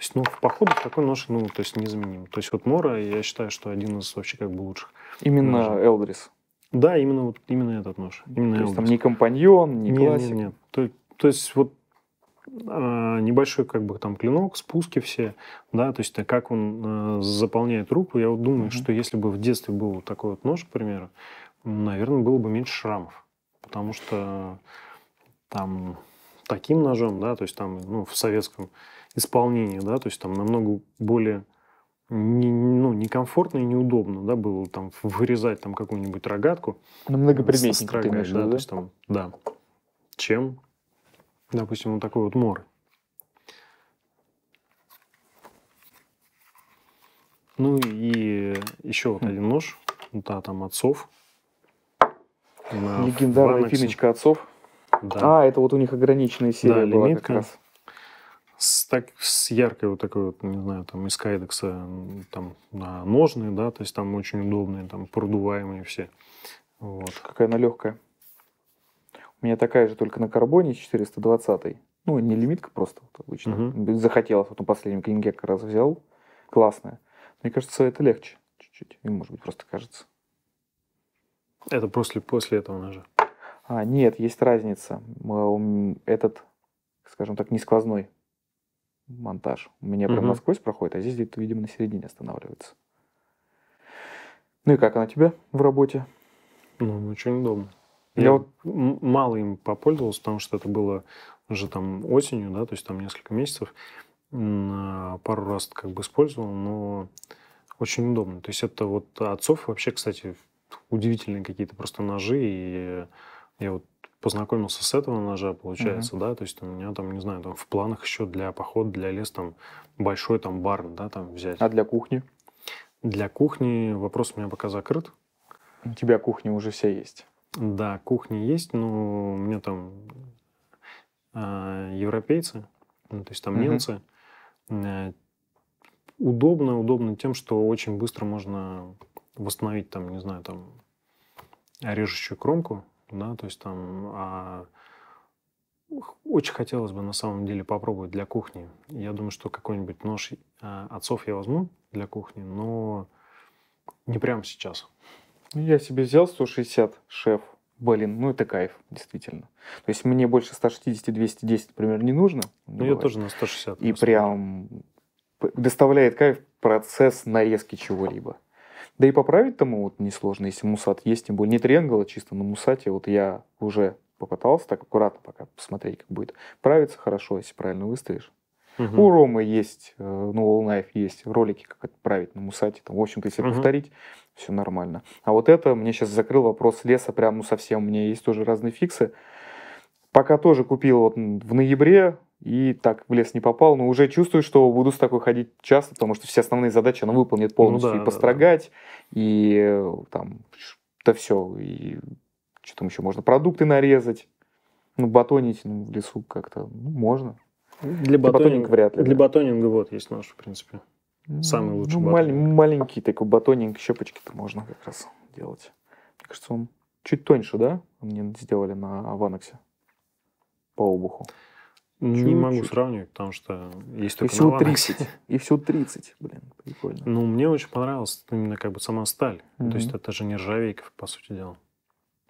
есть, ну, в походах такой нож, ну, то есть, незаменим. То есть, вот Мора, я считаю, что один из вообще как бы лучших. Именно ножей. Элдрис? Да, именно вот именно этот нож. Именно то Элдрис. там не компаньон, не, не классик? Нет, нет, то, то есть, вот а, небольшой как бы там клинок, спуски все, да, то есть как он э, заполняет руку, я вот думаю, mm-hmm. что если бы в детстве был такой вот нож, к примеру, наверное, было бы меньше шрамов, потому что там таким ножом, да, то есть там, ну, в советском исполнения, да, то есть там намного более не, ну, некомфортно и неудобно, да, было там вырезать там какую-нибудь рогатку. Намного предметнее, ты имеешь да, да? То есть, там, да, чем, допустим, вот такой вот мор. Ну и еще вот хм. один нож, да, там отцов. Легендарная финочка отцов. Да. А, это вот у них ограниченная серия да, была лимитка. как раз с, так, с яркой вот такой вот, не знаю, там из кайдекса там на ножные, да, то есть там очень удобные, там продуваемые все. Вот. Какая она легкая. У меня такая же только на карбоне 420. Ну, не лимитка просто вот обычно. Угу. Захотелось, вот на последнем клинке как раз взял. Классная. Мне кажется, это легче чуть-чуть. И, может быть, просто кажется. Это после, после этого ножа? А, нет, есть разница. А, этот, скажем так, не сквозной монтаж. У меня угу. прям насквозь проходит, а здесь где-то, видимо, на середине останавливается. Ну и как она тебя в работе? Ну, очень удобно Я, Я вот мало им попользовался, потому что это было уже там осенью, да, то есть там несколько месяцев. А, пару раз как бы использовал, но очень удобно. То есть это вот отцов вообще, кстати, удивительные какие-то просто ножи. И я вот познакомился с этого ножа, получается, угу. да, то есть у меня там, не знаю, там в планах еще для похода, для лес там большой там барн, да, там взять. А для кухни? Для кухни вопрос у меня пока закрыт. У тебя кухни уже вся есть. Да, кухни есть, но у меня там э, европейцы, ну, то есть там угу. немцы. Э, удобно, удобно тем, что очень быстро можно восстановить там, не знаю, там режущую кромку, да, то есть там а очень хотелось бы на самом деле попробовать для кухни. Я думаю, что какой-нибудь нож а, отцов я возьму для кухни, но не прямо сейчас. Ну, я себе взял 160 шеф. Блин, ну это кайф, действительно. То есть мне больше 160-210, например, не нужно. Ну, ну я тоже на 160. И просто. прям доставляет кайф процесс нарезки чего-либо. Да и поправить тому вот несложно, если мусат есть, тем более нет ренгала чисто на мусате. Вот я уже попытался так аккуратно пока посмотреть, как будет. правиться хорошо, если правильно выставишь. Угу. У Ромы есть, э, ну, у Knife есть ролики, как это править на мусате. Там, в общем-то, если угу. повторить, все нормально. А вот это мне сейчас закрыл вопрос леса прям ну совсем. У меня есть тоже разные фиксы. Пока тоже купил вот в ноябре, и так в лес не попал, но уже чувствую, что буду с такой ходить часто, потому что все основные задачи она выполнит ну полностью. Ну, да, и построгать, да, да. и э, там, да все, и что там еще, можно продукты нарезать, ну, батонить ну, в лесу как-то, ну, можно. Для, батонинга вряд ли. Для да. батонинга вот есть наш, в принципе, самый лучший ну, батонинг. Мал- маленький такой батонинг, щепочки-то можно как раз делать. Мне кажется, он чуть тоньше, да? Мне сделали на Ваноксе по обуху. Не чуть могу сравнивать, потому что есть только и всего Навана. 30. И всего 30, блин, прикольно. Ну, мне очень понравилась именно как бы сама сталь. Mm-hmm. То есть это же нержавейка, по сути дела.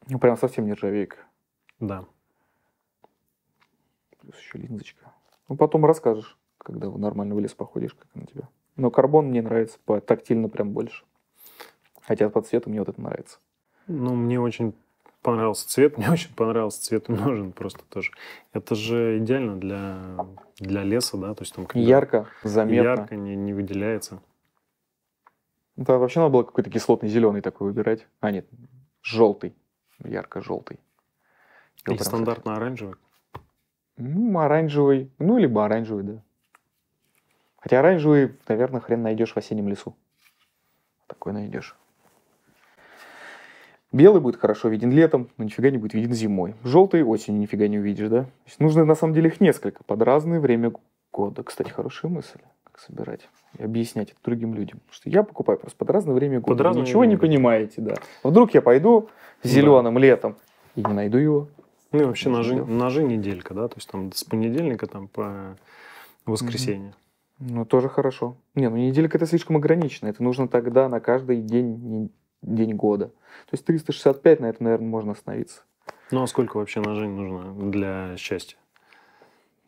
Ну, прям совсем нержавейка. Да. Плюс еще линзочка. Ну, потом расскажешь, когда нормально в лес походишь, как на тебя. Но карбон мне нравится по тактильно прям больше. Хотя по цвету мне вот это нравится. Ну, мне очень понравился цвет, мне очень понравился цвет ножен просто тоже. Это же идеально для, для леса, да? То есть там ярко, заметно. Ярко, не, не выделяется. Да, вообще надо было какой-то кислотный зеленый такой выбирать. А, нет, желтый, ярко-желтый. Или стандартно оранжевый. Ну, оранжевый, ну, либо оранжевый, да. Хотя оранжевый, наверное, хрен найдешь в осеннем лесу. Такой найдешь. Белый будет хорошо виден летом, но нифига не будет виден зимой. Желтый осенью нифига не увидишь, да? То есть нужно на самом деле их несколько под разное время года. Кстати, хорошая мысль, как собирать и объяснять это другим людям. Потому что я покупаю просто под разное время года. Под разное Ничего время не года. понимаете, да. А вдруг я пойду зеленым да. летом и не найду его. Ну и вообще ножи, ножи неделька, да? То есть там с понедельника там по воскресенье. Mm-hmm. Ну, тоже хорошо. Не, ну неделька это слишком ограничено. Это нужно тогда на каждый день день года. То есть 365 на это, наверное, можно остановиться. Ну а сколько вообще ножей нужно для счастья?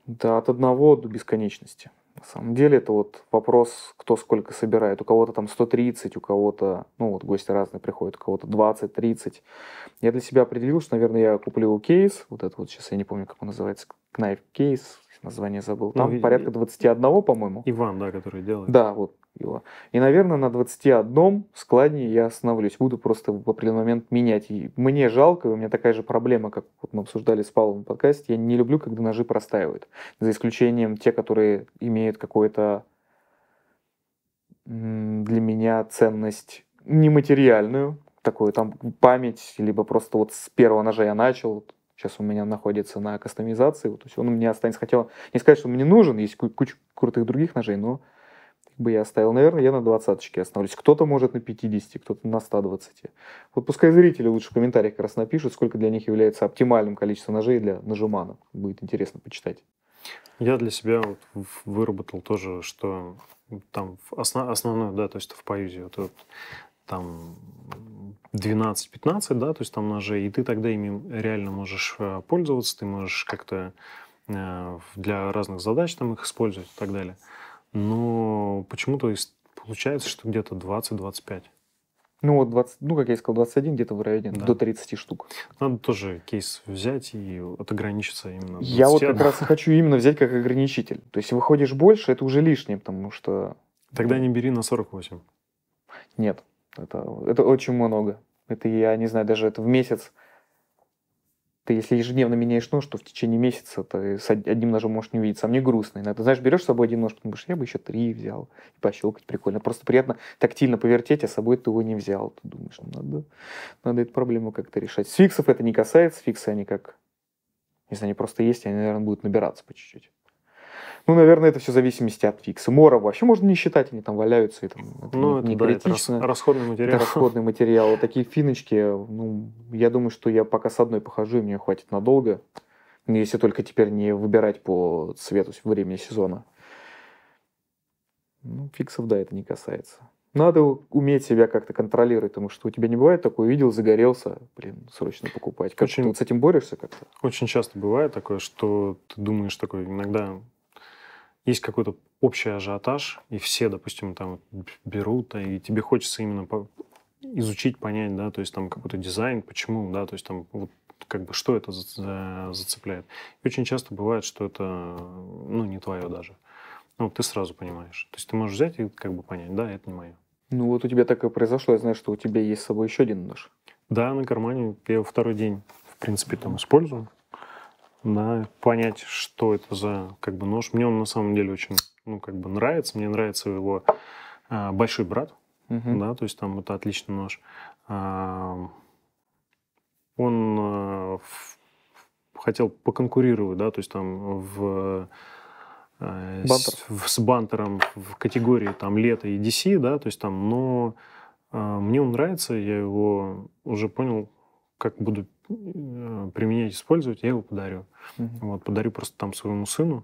Да, от одного до бесконечности. На самом деле это вот вопрос, кто сколько собирает. У кого-то там 130, у кого-то, ну вот гости разные приходят, у кого-то 20, 30. Я для себя определил, что, наверное, я куплю кейс, вот это вот сейчас я не помню, как он называется, Knife кейс, название забыл. Ну, там ну, порядка 21, по-моему. Иван, да, который делает. Да, вот его. И, наверное, на 21 складе я остановлюсь. Буду просто в определенный момент менять. И мне жалко, у меня такая же проблема, как вот мы обсуждали с Павлом в подкасте. Я не люблю, когда ножи простаивают. За исключением те, которые имеют какое-то для меня ценность нематериальную, такую там память, либо просто вот с первого ножа я начал, сейчас у меня находится на кастомизации, вот, то есть он у меня останется, хотя не сказать, что он мне нужен, есть куча крутых других ножей, но бы я оставил, наверное, я на двадцаточке остановлюсь. Кто-то может на 50, кто-то на 120. Вот пускай зрители лучше в комментариях как раз напишут, сколько для них является оптимальным количество ножей для нажимана. Будет интересно почитать. Я для себя вот выработал тоже, что там основ, основное, да, то есть в поюзе вот, вот там 12-15, да, то есть там ножей, и ты тогда ими реально можешь э, пользоваться, ты можешь как-то э, для разных задач там их использовать и так далее но почему-то получается, что где-то 20-25. Ну вот, 20, ну как я и сказал, 21 где-то в районе, да. до 30 штук. Надо тоже кейс взять и отограничиться ограничиться именно. Я вот как раз хочу именно взять как ограничитель. То есть выходишь больше, это уже лишнее, потому что... Тогда не бери на 48. Нет, это, это очень много. Это я не знаю, даже это в месяц ты если ежедневно меняешь нож, то в течение месяца ты с одним ножом можешь не увидеться. А мне грустно иногда. Знаешь, берешь с собой один нож, думаешь, я бы еще три взял. И пощелкать прикольно. Просто приятно тактильно повертеть, а с собой ты его не взял. Ты думаешь, «Ну надо, надо эту проблему как-то решать. С фиксов это не касается. Фиксы они как... Не знаю, они просто есть, и они, наверное, будут набираться по чуть-чуть. Ну, наверное, это все зависимости от фикса. Мора вообще можно не считать, они там валяются. И, там, это ну, не, это, не да, это расходный материал. Это расходный материал. Вот такие финочки, ну, я думаю, что я пока с одной похожу, и мне хватит надолго. Ну, если только теперь не выбирать по цвету времени сезона. Ну, фиксов, да, это не касается. Надо уметь себя как-то контролировать, потому что у тебя не бывает такое, видел, загорелся, блин, срочно покупать. Как очень, ты вот с этим борешься как-то? Очень часто бывает такое, что ты думаешь такой, иногда есть какой-то общий ажиотаж, и все, допустим, там берут, а, и тебе хочется именно изучить, понять, да, то есть там какой-то дизайн, почему, да, то есть там вот как бы что это зацепляет. И очень часто бывает, что это, ну, не твое даже. Ну, ты сразу понимаешь. То есть ты можешь взять и как бы понять, да, это не мое. Ну, вот у тебя так и произошло. Я знаю, что у тебя есть с собой еще один нож. Да, на кармане. Я его второй день, в принципе, там использую да, понять, что это за как бы нож. Мне он на самом деле очень, ну, как бы нравится. Мне нравится его а, большой брат, угу. да, то есть там это отличный нож. А, он а, в, хотел поконкурировать, да, то есть там в а, Бантер. С, с бантером в категории там лето и DC, да, то есть там, но э, мне он нравится, я его уже понял, как буду применять, использовать, я его подарю. Угу. Вот, подарю просто там своему сыну,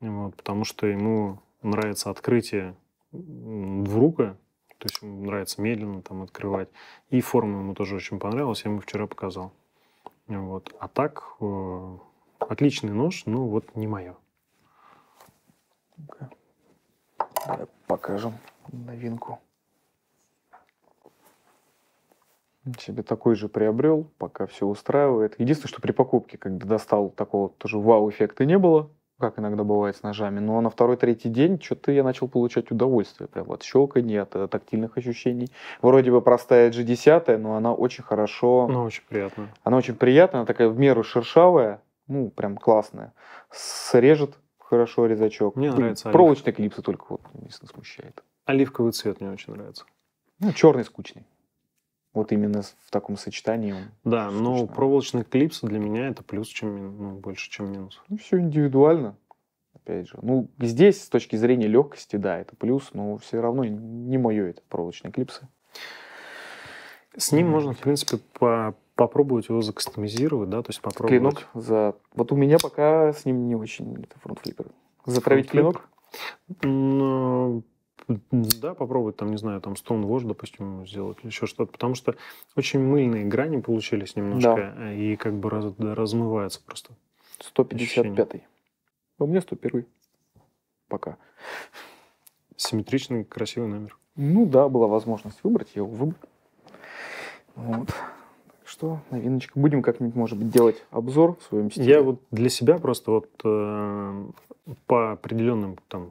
вот, потому что ему нравится открытие двурука, то есть ему нравится медленно там открывать. И форма ему тоже очень понравилась, я ему вчера показал. Вот. А так, э, отличный нож, но вот не мое. Okay. Покажем новинку. себе такой же приобрел, пока все устраивает. Единственное, что при покупке, когда достал, такого тоже вау-эффекта не было, как иногда бывает с ножами, но ну, а на второй-третий день что-то я начал получать удовольствие прям от щелкания, от э, тактильных ощущений. Вроде бы простая G10, но она очень хорошо... Она очень приятная. Она очень приятная, она такая в меру шершавая, ну, прям классная. Срежет хорошо резачок. Мне ну, нравится Проволочные оливковый. клипсы только вот, единственное, смущает. Оливковый цвет мне очень нравится. Ну, черный скучный вот именно в таком сочетании. Да, слышно. но проволочная клипса для меня это плюс, чем ну, больше, чем минус. Ну, все индивидуально, опять же. Ну, здесь, с точки зрения легкости, да, это плюс, но все равно не мое это проволочные клипсы. С ним можно, в принципе, по попробовать его закастомизировать, да, то есть попробовать. Клинок за... Вот у меня пока с ним не очень это фронтфлипер. Затравить фронт клинок? Ну, да, попробовать, там, не знаю, там, Stone Wash, допустим, сделать или еще что-то, потому что очень мыльные грани получились немножко, да. и как бы раз, да, размывается просто 155-й. А у меня 101-й. Пока. Симметричный, красивый номер. Ну да, была возможность выбрать, я его выбрал. Вот что новиночка. Будем как-нибудь, может быть, делать обзор в своем стиле. Я вот для себя просто вот э, по определенным там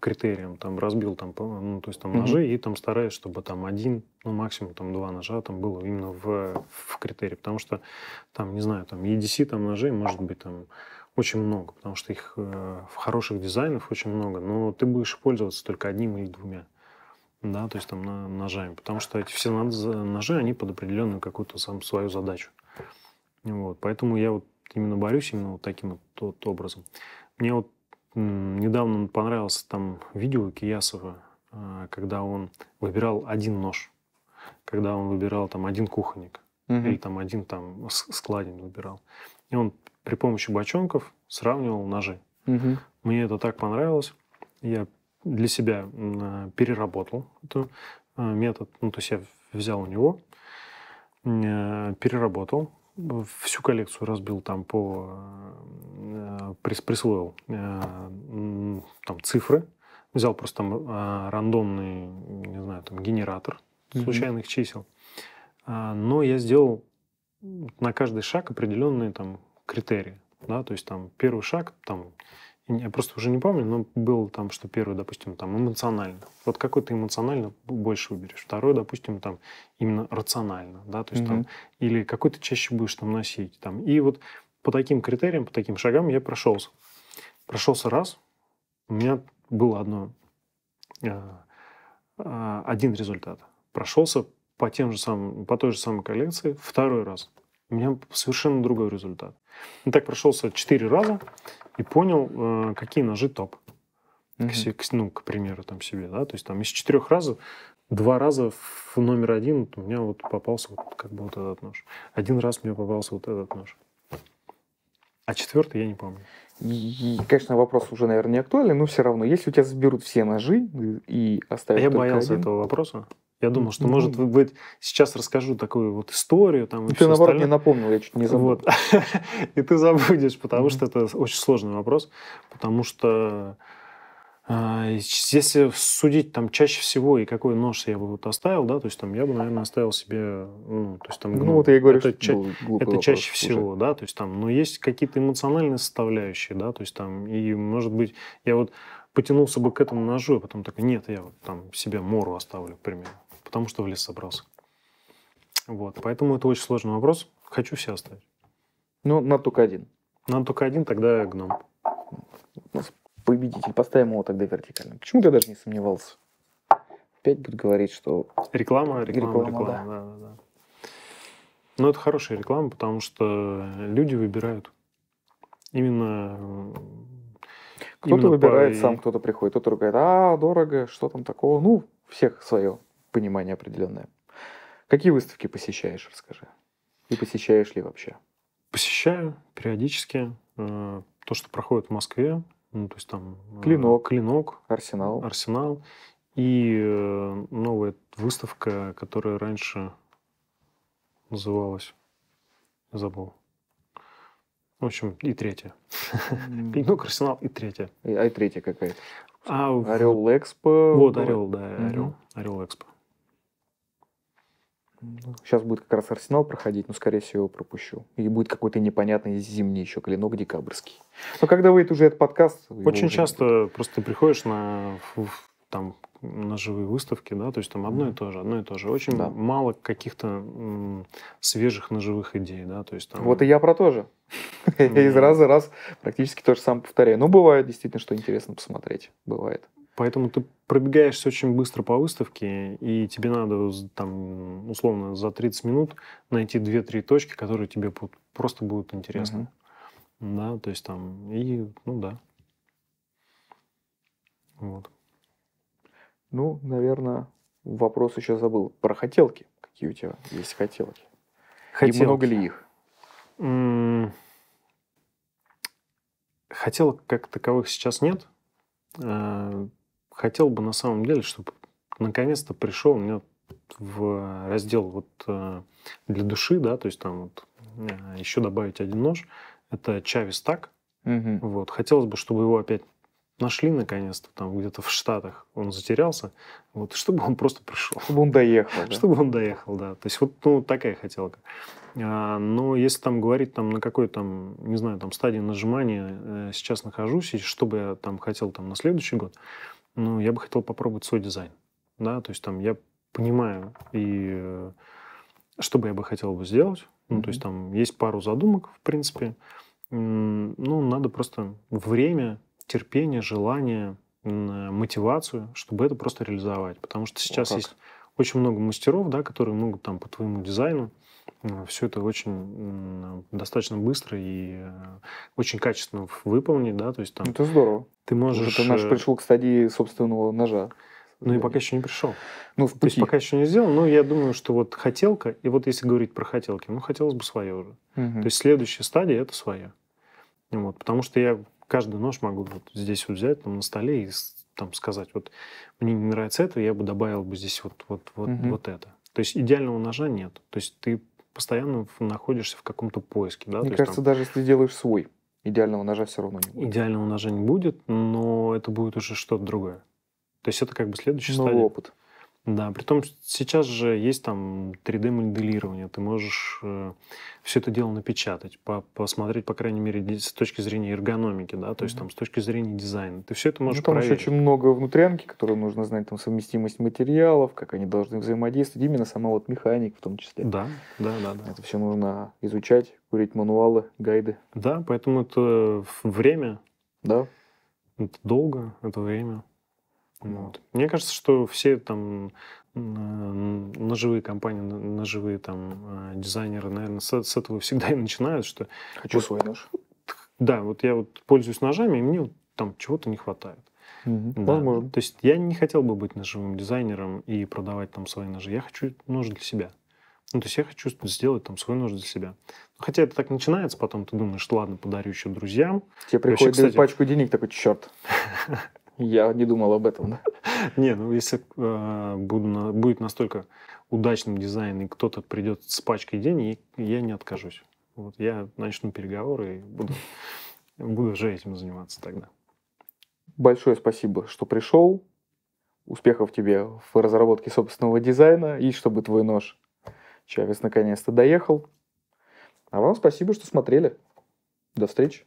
критериям, там разбил там, ну, то есть там ножи mm-hmm. и там стараюсь, чтобы там один, ну максимум там два ножа там было именно в, в критерии, потому что там, не знаю, там EDC там ножей может быть там очень много, потому что их э, хороших дизайнов очень много, но ты будешь пользоваться только одним или двумя, да, то есть там на, ножами, потому что эти все ножи, они под определенную какую-то сам свою задачу. Вот, поэтому я вот именно борюсь именно вот таким вот, вот образом. Мне вот недавно понравился там видео Киясова, а, когда он выбирал один нож, когда он выбирал там один кухонник угу. или там один там складень выбирал. И он при помощи бочонков сравнивал ножи. Угу. Мне это так понравилось. Я для себя а, переработал этот а, метод. Ну, то есть я взял у него, переработал, всю коллекцию разбил там по э, прис присвоил э, там цифры, взял просто там э, рандомный, не знаю, там генератор случайных mm-hmm. чисел, а, но я сделал на каждый шаг определенные там критерии, да, то есть там первый шаг там я просто уже не помню, но был там, что первый, допустим, там эмоционально. Вот какой ты эмоционально больше выберешь. Второе, допустим, там именно рационально, да, то есть mm-hmm. там, или какой ты чаще будешь там носить. Там. И вот по таким критериям, по таким шагам я прошелся. Прошелся раз, у меня было одно, э, э, один результат. Прошелся по, тем же самым, по той же самой коллекции второй раз. У меня совершенно другой результат. Я ну, так прошелся четыре раза, и понял, э, какие ножи топ. Uh-huh. К, ну, к примеру, там себе, да, то есть там из четырех разов два раза в номер один у меня вот попался вот как бы вот этот нож. Один раз мне попался вот этот нож. А четвертый я не помню. И, конечно, вопрос уже, наверное, не актуальный, но все равно, если у тебя заберут все ножи э, и а оставят а Я боялся один... этого вопроса. Я думал, что, может, быть ну. сейчас расскажу такую вот историю. Там, и ты, наоборот, остальное. не напомнил, я чуть не забыл. Вот. и ты забудешь, потому mm-hmm. что это очень сложный вопрос, потому что э, если судить там чаще всего и какой нож я бы вот оставил, да, то есть там я бы, наверное, оставил себе, ну, то есть там, ну, ну вот я и говорю, это, ча- это чаще всего, уже. да, то есть там, но есть какие-то эмоциональные составляющие, да, то есть там и может быть я вот потянулся бы к этому ножу, а потом такой, нет, я вот там себе мору оставлю, к примеру потому что в лес собрался. Вот, поэтому это очень сложный вопрос. Хочу все оставить. Ну, надо только один. Надо только один, тогда гном. победитель. Поставим его тогда вертикально. почему ты даже не сомневался. Опять будет говорить, что... Реклама, реклама, реклама. реклама да. Да, да, да. Но это хорошая реклама, потому что люди выбирают. Именно... Кто-то выбирает по... сам, кто-то приходит, кто-то говорит, а, дорого, что там такого. Ну, всех свое понимание определенное. Какие выставки посещаешь, расскажи? И посещаешь ли вообще? Посещаю периодически. Э, то, что проходит в Москве, ну, то есть там... Э, Клинок. Клинок. Арсенал. Арсенал. И э, новая выставка, которая раньше называлась... Забыл. В общем, и третья. Клинок, Арсенал и третья. А и третья какая-то. А Орел Экспо. Вот Орел, да, Орел. Орел Экспо. Сейчас будет как раз Арсенал проходить, но, скорее всего, его пропущу. И будет какой-то непонятный зимний еще клинок декабрьский. Но когда выйдет уже этот подкаст... Очень уже... часто просто приходишь на, там, на живые выставки, да, то есть там одно и то же, одно и то же. Очень да. мало каких-то свежих ножевых идей, да, то есть там... Вот и я про то же. Я из раза в раз практически то же самое повторяю. Но ну, бывает действительно, что интересно посмотреть. Бывает. Поэтому ты пробегаешься очень быстро по выставке, и тебе надо там, условно, за 30 минут найти 2-3 точки, которые тебе просто будут интересны. Угу. Да, то есть там, и, ну да. Вот. Ну, наверное, вопрос еще забыл. Про хотелки. Какие у тебя есть хотелки? хотелки. И много ли их? Хотелок как таковых сейчас нет. Э, хотел бы на самом деле, чтобы наконец-то пришел мне в раздел вот э, для души, да, то есть там вот э, еще добавить один нож, это Чавис Так. Угу. Вот. Хотелось бы, чтобы его опять нашли наконец-то, там где-то в Штатах он затерялся, вот, чтобы он просто пришел. Чтобы он доехал. Да? Чтобы он доехал, да. То есть вот ну, такая хотелка. А, но если там говорить там на какой там, не знаю, там стадии нажимания э, сейчас нахожусь, и что бы я там хотел там на следующий год, ну, я бы хотел попробовать свой дизайн. Да, то есть там я понимаю и э, что бы я бы хотел бы сделать. Mm-hmm. Ну, то есть там есть пару задумок, в принципе. Ну, надо просто время, терпение, желание, мотивацию, чтобы это просто реализовать. Потому что сейчас О, есть очень много мастеров, да, которые могут там по твоему дизайну Э, все это очень достаточно быстро и э, очень качественно выполнить, да, то есть там... Это здорово. Ты можешь... Уже ты наш э, пришел к стадии собственного ножа. Ну и пока еще не пришел. Ну, в пути. То есть пока еще не сделал, но я думаю, что вот хотелка, и вот если говорить про хотелки, ну хотелось бы свое уже. Угу. То есть следующая стадия это свое. Вот, потому что я каждый нож могу вот здесь вот взять там на столе и там сказать, вот мне не нравится это, я бы добавил бы здесь вот, вот, вот, угу. вот это. То есть идеального ножа нет. То есть ты постоянно находишься в каком-то поиске. Да? Мне То кажется, есть, там... даже если делаешь свой, идеального ножа все равно не будет. Идеального ножа не будет, но это будет уже что-то другое. То есть это как бы следующий Новый стадия. опыт. Да, при том, сейчас же есть там 3D-моделирование, ты можешь э, все это дело напечатать, по посмотреть, по крайней мере, с точки зрения эргономики, да, то есть mm-hmm. там с точки зрения дизайна. Ты все это ну, можешь ну, там проверить. еще очень много внутрянки, которые нужно знать, там совместимость материалов, как они должны взаимодействовать, именно сама вот механика в том числе. Да, да, да. да. Это все нужно изучать, курить мануалы, гайды. Да, поэтому это время. Да. Это долго, это время. Вот. Мне кажется, что все там ножевые компании, ножевые там а, дизайнеры, наверное, с, с этого всегда и начинают, что... Хочу вот, свой нож. Да, вот я вот пользуюсь ножами, и мне вот там чего-то не хватает. Угу, да. То есть я не хотел бы быть ножевым дизайнером и продавать там свои ножи. Я хочу нож для себя. Ну, то есть я хочу сделать там свой нож для себя. Хотя это так начинается, потом ты думаешь, ладно, подарю еще друзьям. Тебе приходит Вообще, кстати... пачку денег, такой, черт. Я не думал об этом, да? Не, ну если э, буду на, будет настолько удачным дизайн, и кто-то придет с пачкой денег, я не откажусь. Вот, я начну переговоры и буду, буду уже этим заниматься тогда. Большое спасибо, что пришел. Успехов тебе в разработке собственного дизайна и чтобы твой нож Чавес наконец-то доехал. А вам спасибо, что смотрели. До встречи.